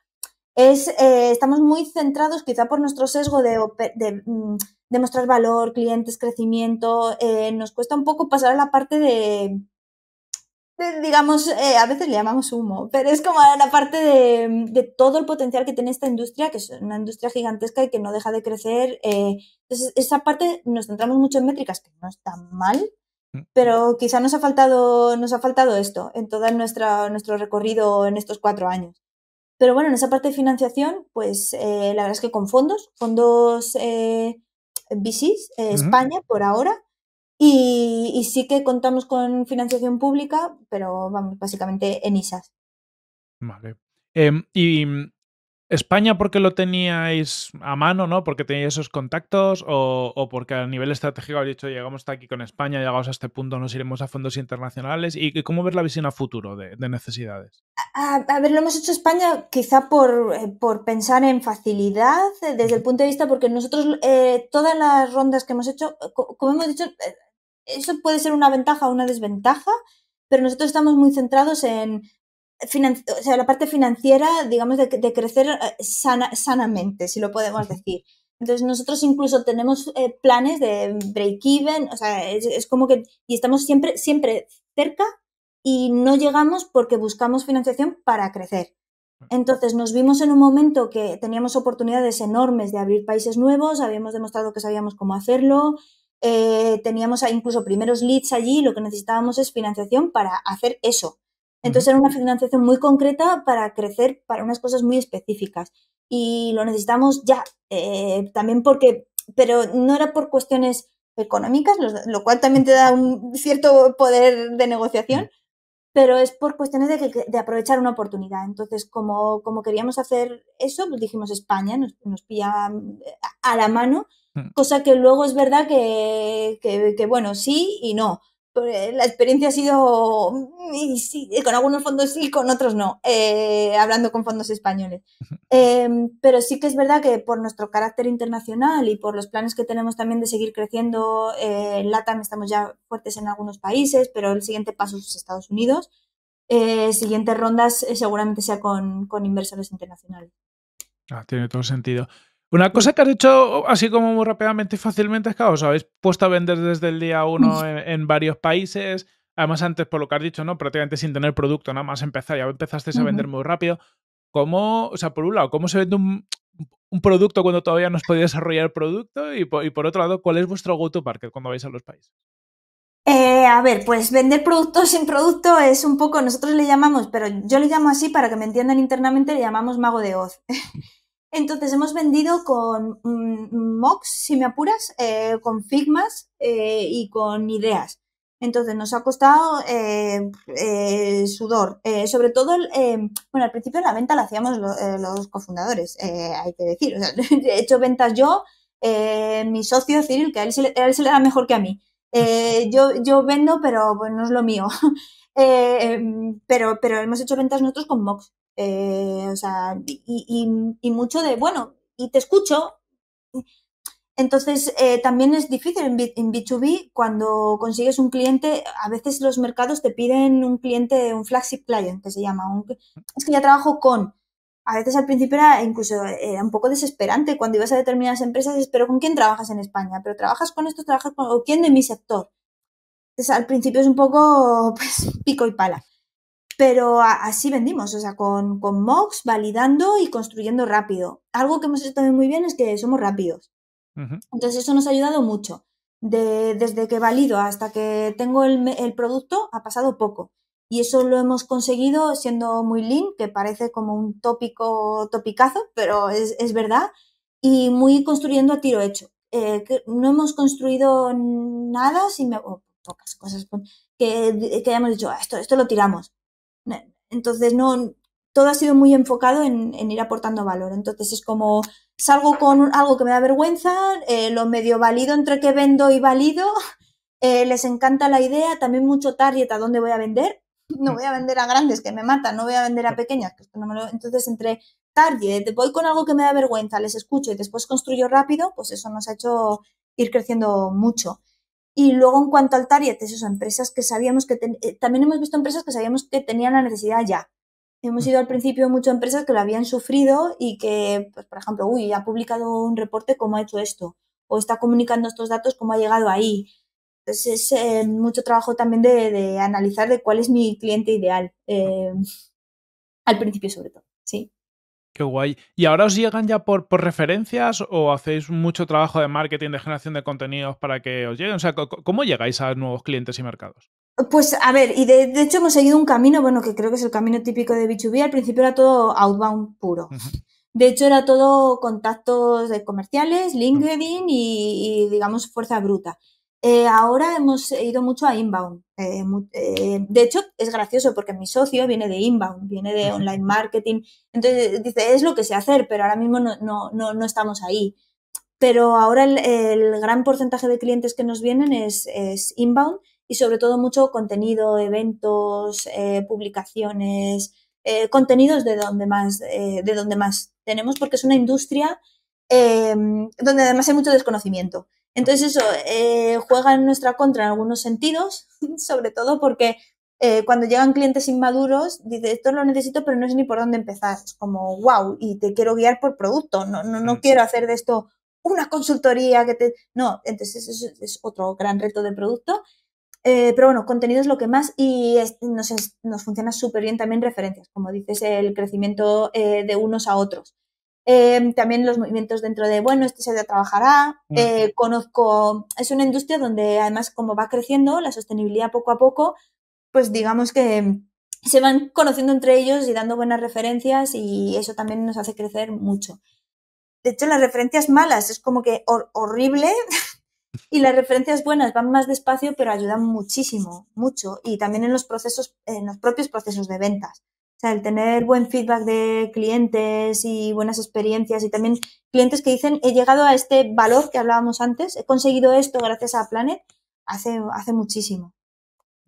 es estamos muy centrados quizá por nuestro sesgo de, de, mm, de mostrar valor, clientes, crecimiento, nos cuesta un poco pasar a la parte de, digamos, eh, a veces le llamamos humo, pero es como la parte de, todo el potencial que tiene esta industria, que es una industria gigantesca y que no deja de crecer. Eh, entonces, esa parte nos centramos mucho en métricas, que no está mal, mm. pero quizá nos ha faltado, nos ha faltado esto en todo nuestro recorrido en estos cuatro años. Pero bueno, en esa parte de financiación, pues eh, la verdad es que con fondos, fondos VCs, España por ahora, y, sí que contamos con financiación pública, pero vamos, básicamente en ISAS.
Vale. Em, y mm, España, porque lo teníais a mano, ¿no? Porque teníais esos contactos o, porque a nivel estratégico habéis dicho, llegamos hasta aquí con España, llegamos a este punto, nos iremos a fondos internacionales. ¿Y, cómo ver la visión a futuro de, necesidades?
A, ver, lo hemos hecho España quizá eh, por, pensar en facilidad eh, desde el punto de vista, porque nosotros eh, todas las rondas que hemos hecho, como hemos dicho eso puede ser una ventaja o una desventaja, pero nosotros estamos muy centrados en sea, la parte financiera, digamos, de, crecer eh, sanamente, si lo podemos decir. Entonces nosotros incluso tenemos eh, planes de break-even, o sea, es, es, como que y estamos siempre, siempre cerca y no llegamos porque buscamos financiación para crecer. Entonces nos vimos en un momento que teníamos oportunidades enormes de abrir países nuevos, habíamos demostrado que sabíamos cómo hacerlo, eh, teníamos incluso primeros leads allí y lo que necesitábamos es financiación para hacer eso. Entonces era una financiación muy concreta para crecer para unas cosas muy específicas y lo necesitamos ya, eh, también porque, pero no era por cuestiones económicas, lo cual también te da un cierto poder de negociación, pero es por cuestiones de, que, de aprovechar una oportunidad. Entonces, como, como queríamos hacer eso, pues dijimos España, nos, nos eh, a la mano Cosa que luego es verdad que, que, bueno, sí y no. La experiencia ha sido mm, con algunos fondos sí, con otros no, eh, hablando con fondos españoles. Em, pero sí que es verdad que por nuestro carácter internacional y por los planes que tenemos también de seguir creciendo, eh, en LATAM estamos ya fuertes en algunos países, pero el siguiente paso es Estados Unidos. Eh, siguientes rondas seguramente sea con, con inversores internacionales.
Ah, tiene todo sentido. Una cosa que has dicho así como muy rápidamente y fácilmente es que os habéis puesto a vender desde el día uno en, varios países. Además, antes, por lo que has dicho, ¿no? Prácticamente sin tener producto, nada más empezar, ya empezasteis a vender muy rápido. ¿Cómo, o sea, por un lado, cómo se vende un, producto cuando todavía no os podéis desarrollar el producto? Y por, y por otro lado, ¿cuál es vuestro go-to-market cuando vais a los países?
Eh, a ver, pues vender productos sin producto es un poco, nosotros le llamamos, pero yo le llamo así para que me entiendan internamente, le llamamos mago de Oz. Entonces hemos vendido con mm, mocks, si me apuras, eh, con figmas eh, y con ideas. Entonces nos ha costado eh, sudor. sobre todo, bueno, al principio la venta la hacíamos los cofundadores, hay que decir. he hecho ventas yo, mi socio Cyril, que a él se le, da mejor que a mí. yo, yo vendo, pero pues, no es lo mío. Em, pero, pero hemos hecho ventas nosotros con mocks. Eh, y, mucho de, bueno, y te escucho. Entonces, eh, también es difícil en, B, 2 b cuando consigues un cliente, a veces los mercados te piden un cliente, un flagship client, que se llama. es que ya trabajo con, a veces al principio era incluso eh, un poco desesperante cuando ibas a determinadas empresas, pero ¿con quién trabajas en España? ¿Pero trabajas con esto, trabajas con quién de mi sector? al principio es un poco pues, pico y pala pero así vendimos, o sea, con, con mocks, validando y construyendo rápido. Algo que hemos hecho también muy bien es que somos rápidos. Entonces eso nos ha ayudado mucho. desde que valido hasta que tengo el, producto ha pasado poco. Y eso lo hemos conseguido siendo muy lean, que parece como un tópico, topicazo, pero es, verdad, y muy construyendo a tiro hecho. Eh, no hemos construido nada, sin, pocas cosas que, que hayamos dicho, ah, esto, esto lo tiramos entonces, no, todo ha sido muy enfocado en, ir aportando valor. Entonces es como salgo con algo que me da vergüenza, eh, lo medio valido entre que vendo y valido, eh, les encanta la idea, también mucho target a dónde voy a vender. No voy a vender a grandes que me matan, no voy a vender a pequeñas. Entonces entre target, voy con algo que me da vergüenza, les escucho y después construyo rápido, pues eso nos ha hecho ir creciendo mucho. Y luego en cuanto al target, esas son empresas que sabíamos que eh, también hemos visto empresas que sabíamos que tenían la necesidad ya. Hemos mm. ido al principio a muchas empresas que lo habían sufrido y que, pues, por ejemplo, uy, ha publicado un reporte, ¿cómo ha hecho esto? O está comunicando estos datos, ¿cómo ha llegado ahí? Entonces es eh, mucho trabajo también de, analizar de cuál es mi cliente ideal, eh, al principio sobre todo,
sí. Qué guay. ¿Y ahora os llegan ya por, referencias o hacéis mucho trabajo de marketing, de generación de contenidos para que os lleguen? O sea, ¿cómo llegáis a nuevos clientes y mercados?
Pues a ver, y de, hecho hemos seguido un camino, bueno, que creo que es el camino típico de B2B. Al principio era todo outbound puro. De hecho, era todo contactos comerciales, mm. LinkedIn y, digamos, fuerza bruta. Eh, ahora hemos ido mucho a inbound. Eh, eh, de hecho, es gracioso porque mi socio viene de inbound, viene de online marketing. Entonces dice, es lo que sé hacer, pero ahora mismo no, estamos ahí. Pero ahora el, gran porcentaje de clientes que nos vienen es, es inbound y sobre todo mucho contenido, eventos, publicaciones, contenidos de donde más, de donde más tenemos porque es una industria em, donde además hay mucho desconocimiento. Entonces eso eh, juega en nuestra contra en algunos sentidos, sobre todo porque eh, cuando llegan clientes inmaduros, dice esto lo necesito, pero no sé ni por dónde empezar. Es como, wow, y te quiero guiar por producto, no, no, no quiero hacer de esto una consultoría que te... No, entonces eso es otro gran reto de producto. Eh, pero bueno, contenido es lo que más y nos, funciona súper bien también referencias, como dices, el crecimiento de unos a otros. Em, también los movimientos dentro de, bueno, este se trabajará. Eh, conozco, es una industria donde además como va creciendo la sostenibilidad poco a poco, pues digamos que se van conociendo entre ellos y dando buenas referencias y eso también nos hace crecer mucho. De hecho, las referencias malas es como que horrible y las referencias buenas van más despacio pero ayudan muchísimo, mucho y también en los procesos, en los propios procesos de ventas sea, el tener buen feedback de clientes y buenas experiencias y también clientes que dicen, he llegado a este valor que hablábamos antes, he conseguido esto gracias a Planet, hace, hace muchísimo.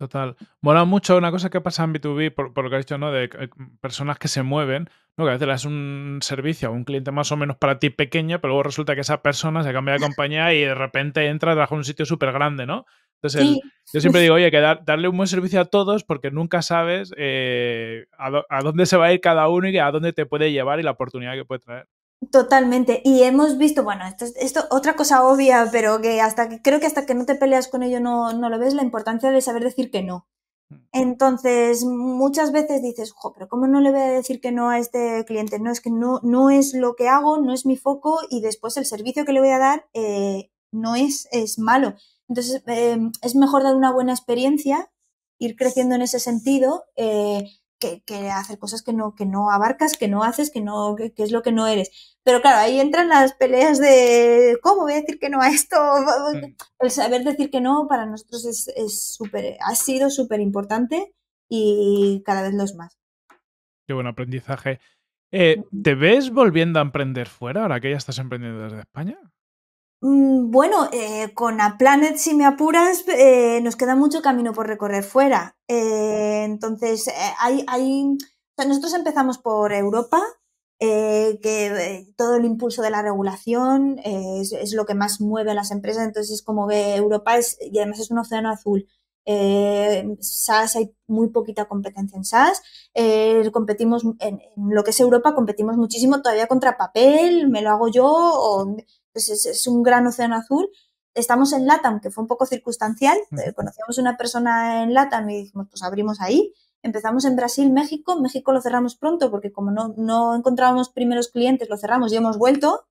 Total. Mola mucho una cosa que pasa en B2B, por, lo que has dicho, ¿no? De eh, personas que se mueven, ¿no? Que a veces es un servicio a un cliente más o menos para ti pequeño, pero luego resulta que esa persona se cambia de compañía y de repente entra a en un sitio súper grande, ¿no? Entonces, yo siempre digo, oye, que dar, darle un buen servicio a todos porque nunca sabes eh, a, dónde se va a ir cada uno y a dónde te puede llevar y la oportunidad que puede traer.
Totalmente. Y hemos visto, bueno, esto, esto otra cosa obvia, pero que hasta que creo que hasta que no te peleas con ello no, no lo ves, la importancia de saber decir que no. Mm. Entonces, muchas veces dices, jo, pero ¿cómo no le voy a decir que no a este cliente? No, es que no, no es lo que hago, no es mi foco y después el servicio que le voy a dar eh, no es, es malo. Entonces, eh, es mejor dar una buena experiencia, ir creciendo en ese sentido. Eh, que, hacer cosas que no, que no abarcas, que no haces, que no, que, es lo que no eres. Pero claro, ahí entran las peleas de cómo voy a decir que no a esto. Mm. El saber decir que no para nosotros es, es ha sido súper importante y cada vez lo es más.
Qué buen aprendizaje. Eh, ¿Te ves volviendo a emprender fuera ahora que ya estás emprendiendo desde España?
Mm, bueno, eh, con A Planet, si me apuras, eh, nos queda mucho camino por recorrer fuera. Eh, entonces, hay, hay... nosotros empezamos por Europa, que todo el impulso de la regulación es, lo que más mueve a las empresas. Entonces, como que Europa es, y además es un océano azul. SAS hay muy poquita competencia en SAS. competimos en, lo que es Europa, competimos muchísimo todavía contra papel, me lo hago yo. Pues es, un gran océano azul. Estamos en LATAM, que fue un poco circunstancial. Eh, conocíamos una persona en LATAM y dijimos, pues abrimos ahí. Empezamos en Brasil, México. México lo cerramos pronto porque como no, no encontrábamos primeros clientes, lo cerramos y hemos vuelto.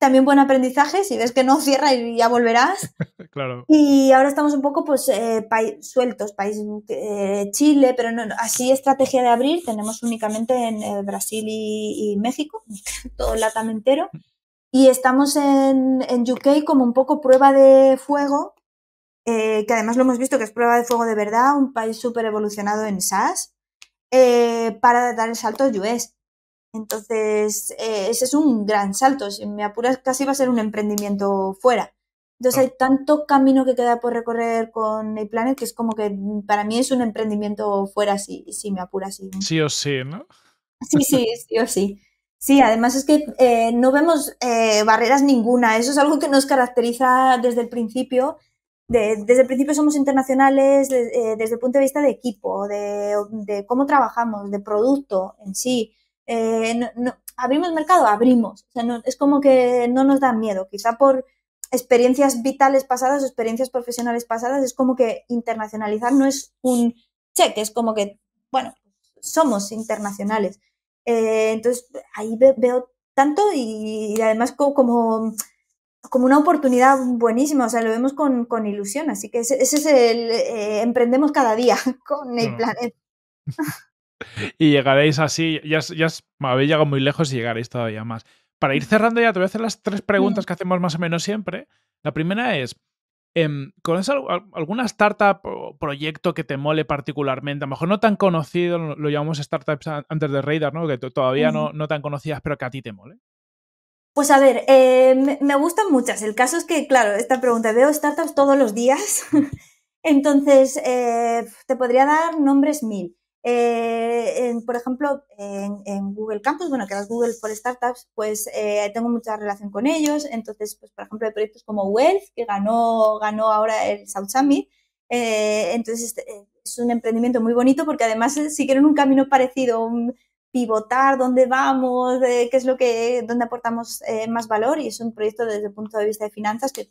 También buen aprendizaje, si ves que no cierra y ya volverás. claro. Y ahora estamos un poco pues eh, sueltos, país eh, Chile, pero así estrategia de abrir tenemos únicamente en Brasil y, México, todo latam entero. Y estamos en, en UK como un poco prueba de fuego, eh, que además lo hemos visto que es prueba de fuego de verdad, un país súper evolucionado en SaaS, eh, para dar el salto US. Entonces, eh, ese es un gran salto. Si me apuras, casi va a ser un emprendimiento fuera. Entonces, hay tanto camino que queda por recorrer con el Planet que es como que mm, para mí es un emprendimiento fuera si, si me apuras.
Sí o sí, ¿no?
Sí, sí, sí o sí. Sí, además es que eh, no vemos eh, barreras ninguna. Eso es algo que nos caracteriza desde el principio. desde el principio somos internacionales eh, desde el punto de vista de equipo, de, cómo trabajamos, de producto en sí. ¿Abrimos mercado? Abrimos. es como que no nos da miedo. Quizá por experiencias vitales pasadas o experiencias profesionales pasadas es como que internacionalizar no es un cheque, es como que, bueno, somos internacionales. Eh, entonces, ahí veo tanto y, además como, como, una oportunidad buenísima, o sea, lo vemos con, ilusión, así que ese, es el eh, emprendemos cada día con el mm. planeta.
y llegaréis así, ya, ya habéis llegado muy lejos y llegaréis todavía más. Para ir cerrando ya, te voy a hacer las tres preguntas que hacemos más o menos siempre. La primera es, Em, ¿Conoces alguna startup o proyecto que te mole particularmente? A lo mejor no tan conocido, lo llamamos startups antes de radar, ¿no? Que todavía no, no tan conocidas, pero que a ti te mole.
Pues a ver, eh, me gustan muchas. El caso es que, claro, esta pregunta, veo startups todos los días, entonces eh, te podría dar nombres mil. Eh, por ejemplo, en, Google Campus, bueno, que era Google por Startups, pues eh, tengo mucha relación con ellos. Entonces, pues, por ejemplo, hay proyectos como Wealth, que ganó, ganó ahora el South Summit. Eh, entonces, este, es un emprendimiento muy bonito porque además quieren un camino parecido, pivotar dónde vamos, qué es lo que, dónde aportamos más valor y es un proyecto desde el punto de vista de finanzas que,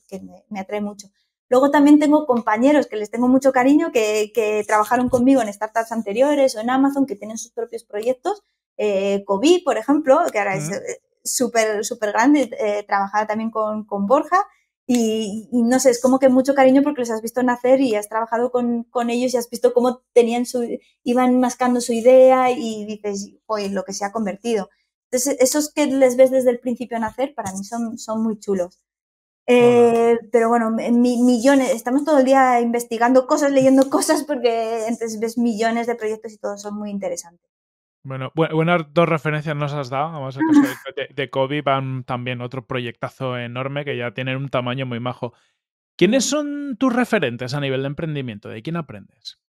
me atrae mucho. Luego también tengo compañeros que les tengo mucho cariño, que, trabajaron conmigo en startups anteriores o en Amazon, que tienen sus propios proyectos. Eh, por ejemplo, que ahora es eh, súper, súper grande, eh, trabajaba también con, Borja. Y, no sé, es como que mucho cariño porque los has visto nacer y has trabajado con, ellos y has visto cómo tenían su, iban mascando su idea y dices, oye, lo que se ha convertido. Entonces, esos que les ves desde el principio nacer, para mí son, son muy chulos. Eh, pero bueno, millones, estamos todo el día investigando cosas, leyendo cosas, porque entonces ves millones de proyectos y todos son muy interesantes.
Bueno, buenas dos referencias nos has dado. Vamos, a caso de, de Kobe van también otro proyectazo enorme que ya tienen un tamaño muy majo. ¿Quiénes son tus referentes a nivel de emprendimiento? ¿De quién aprendes?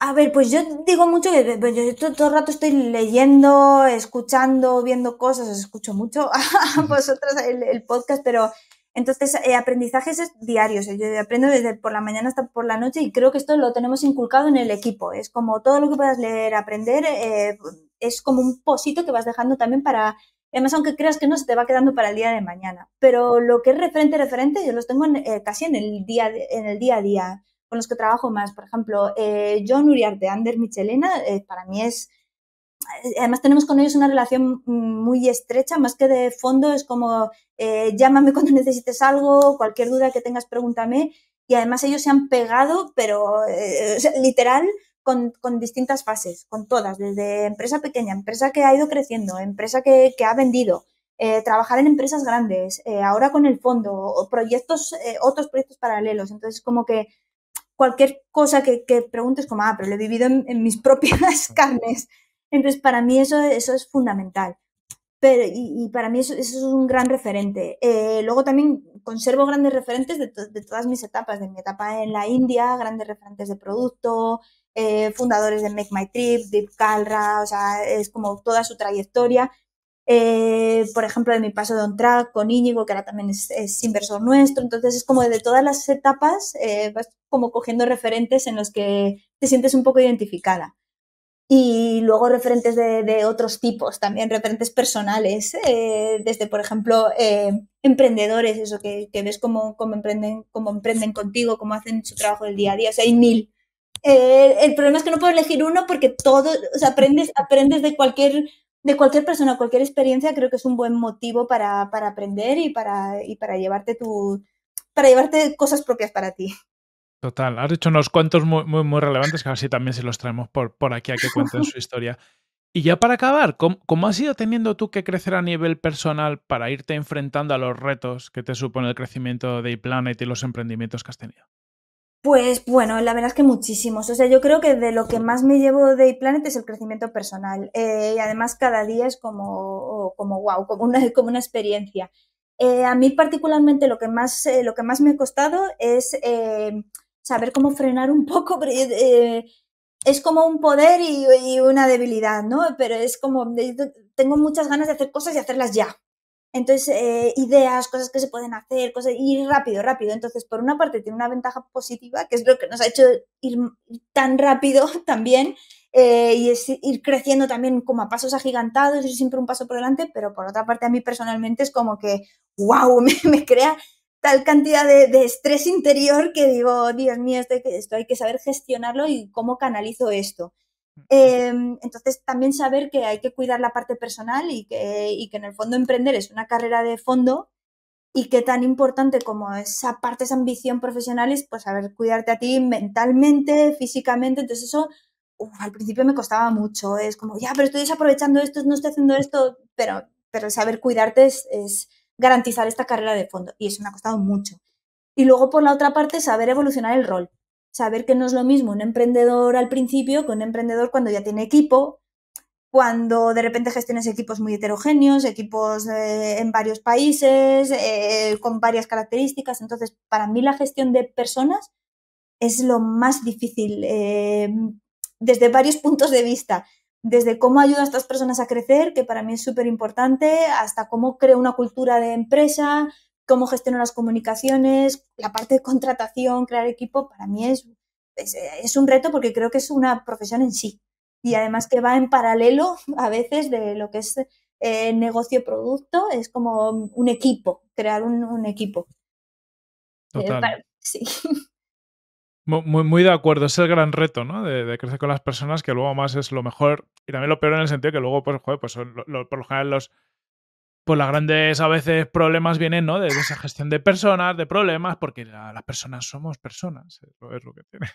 A ver, pues yo digo mucho que pues yo todo, el rato estoy leyendo, escuchando, viendo cosas, os escucho mucho a vosotras el, el podcast, pero entonces, eh, aprendizajes diarios. Yo aprendo desde por la mañana hasta por la noche y creo que esto lo tenemos inculcado en el equipo. Es como todo lo que puedas leer, aprender, eh, es como un posito que vas dejando también para... Además, aunque creas que no, se te va quedando para el día de mañana. Pero lo que es referente, referente, yo los tengo eh, casi en el, día, en el día a día, con los que trabajo más. Por ejemplo, eh, John Uriarte, Ander Michelena, para mí es además tenemos con ellos una relación mm, muy estrecha, más que de fondo, es como eh, llámame cuando necesites algo, cualquier duda que tengas, pregúntame. Y además ellos se han pegado, pero eh, literal, con, con, distintas fases, con todas, desde empresa pequeña, empresa que ha ido creciendo, empresa que, que ha vendido, eh, trabajar en empresas grandes, ahora con el fondo, o proyectos, otros proyectos paralelos. Entonces, como que cualquier cosa que, que, preguntes, como, ah, pero lo he vivido en mis propias carnes. Entonces, para mí eso, eso es fundamental. Pero, y, para mí eso, eso, es un gran referente. Eh, luego también conservo grandes referentes de, todas mis etapas, de mi etapa en la India, grandes referentes de producto, eh, fundadores de Make My Trip, Deep Calra, o sea, es como toda su trayectoria. Eh, por ejemplo, de mi paso de Track con Íñigo, que ahora también es, inversor nuestro. Entonces, es como de todas las etapas, vas como cogiendo referentes en los que te sientes un poco identificada. Y luego referentes de, otros tipos, también referentes personales, eh, desde, por ejemplo, eh, emprendedores, eso que, ves cómo, emprenden, cómo emprenden contigo, cómo hacen su trabajo del día a día. O sea, hay mil. Eh, el problema es que no puedo elegir uno porque todo, o sea, aprendes, aprendes de cualquier de cualquier persona, cualquier experiencia, creo que es un buen motivo para, para aprender y para, y para llevarte tu, para llevarte cosas propias para ti.
Total, has dicho unos cuantos muy, muy, relevantes que así también se los traemos por, por aquí a que cuenten su historia. Y ya para acabar, ¿cómo, has ido teniendo tú que crecer a nivel personal para irte enfrentando a los retos que te supone el crecimiento de iPlanet y los emprendimientos que has tenido?
Pues bueno, la verdad es que muchísimos. O sea, yo creo que de lo que más me llevo de iPlanet es el crecimiento personal. Eh, y además cada día es como, oh, como wow, como una, experiencia. Eh, a mí particularmente lo que más, eh, lo que más me ha costado es saber cómo frenar un poco, eh, es como un poder y, una debilidad, ¿no? Pero es como, tengo muchas ganas de hacer cosas y hacerlas ya. Entonces, eh, ideas, cosas que se pueden hacer, cosas, ir rápido, rápido. Entonces, por una parte, tiene una ventaja positiva, que es lo que nos ha hecho ir tan rápido también, eh, y es ir creciendo también como a pasos agigantados, y siempre un paso por delante, pero por otra parte, a mí personalmente es como que, wow, me, me crea tal cantidad de, estrés interior que digo, Dios mío, esto, esto hay que saber gestionarlo y cómo canalizo esto. Mm, em, entonces, también saber que hay que cuidar la parte personal y que, que en el fondo emprender es una carrera de fondo y que tan importante como esa parte, esa ambición profesional es, pues, saber cuidarte a ti mentalmente, físicamente. Entonces, eso al principio me costaba mucho. Es como, ya, pero estoy desaprovechando esto, no estoy haciendo esto, pero, pero saber cuidarte es garantizar esta carrera de fondo y eso me ha costado mucho. Y luego, por la otra parte, saber evolucionar el rol. Saber que no es lo mismo un emprendedor al principio que un emprendedor cuando ya tiene equipo, cuando de repente gestiones equipos muy heterogéneos, equipos eh, en varios países, eh, con varias características. Entonces, para mí la gestión de personas es lo más difícil eh, desde varios puntos de vista desde cómo ayuda a estas personas a crecer, que para mí es súper importante, hasta cómo creo una cultura de empresa, cómo gestiono las comunicaciones, la parte de contratación, crear equipo, para mí es, es, un reto porque creo que es una profesión en sí. Y además que va en paralelo a veces de lo que es eh, negocio-producto, es como un equipo, crear un, equipo. Eh, sí.
Muy, muy, de acuerdo, es el gran reto, ¿no? De, crecer con las personas, que luego más es lo mejor y también lo peor en el sentido que luego, pues, pues por lo general los... Pues las grandes a veces problemas vienen, ¿no? De, esa gestión de personas, de problemas, porque las personas somos personas, es lo que tiene.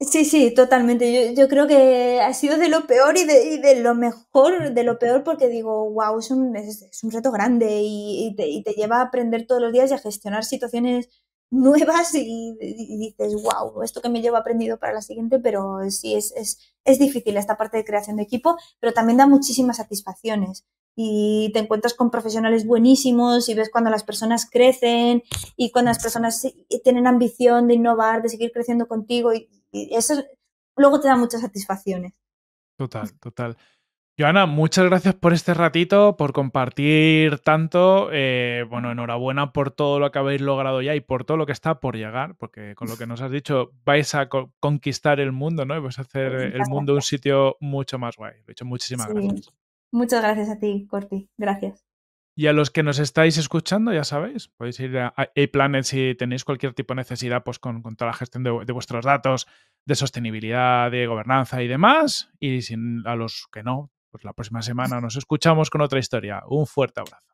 Sí, sí, totalmente. Yo, yo, creo que ha sido de lo peor y de, y de, lo mejor, de lo peor porque digo, wow, es un, es, un reto grande y, y, te, y, te, lleva a aprender todos los días y a gestionar situaciones nuevas y, dices, wow, esto que me llevo aprendido para la siguiente, pero sí, es, es, difícil esta parte de creación de equipo, pero también da muchísimas satisfacciones y te encuentras con profesionales buenísimos y ves cuando las personas crecen y cuando las personas tienen ambición de innovar, de seguir creciendo contigo y, y eso luego te da muchas satisfacciones.
Total, total. Joana, muchas gracias por este ratito, por compartir tanto. Eh, bueno, enhorabuena por todo lo que habéis logrado ya y por todo lo que está por llegar, porque con lo que nos has dicho vais a conquistar el mundo, ¿no? Y vais a hacer pues el mundo un sitio mucho más guay. De hecho, muchísimas gracias.
Muchas gracias a ti, Corti. Gracias.
Y a los que nos estáis escuchando, ya sabéis, podéis ir a a si tenéis cualquier tipo de necesidad pues con, toda la gestión de, vuestros datos, de sostenibilidad, de gobernanza y demás. Y a los que no, pues la próxima semana nos escuchamos con otra historia. Un fuerte abrazo.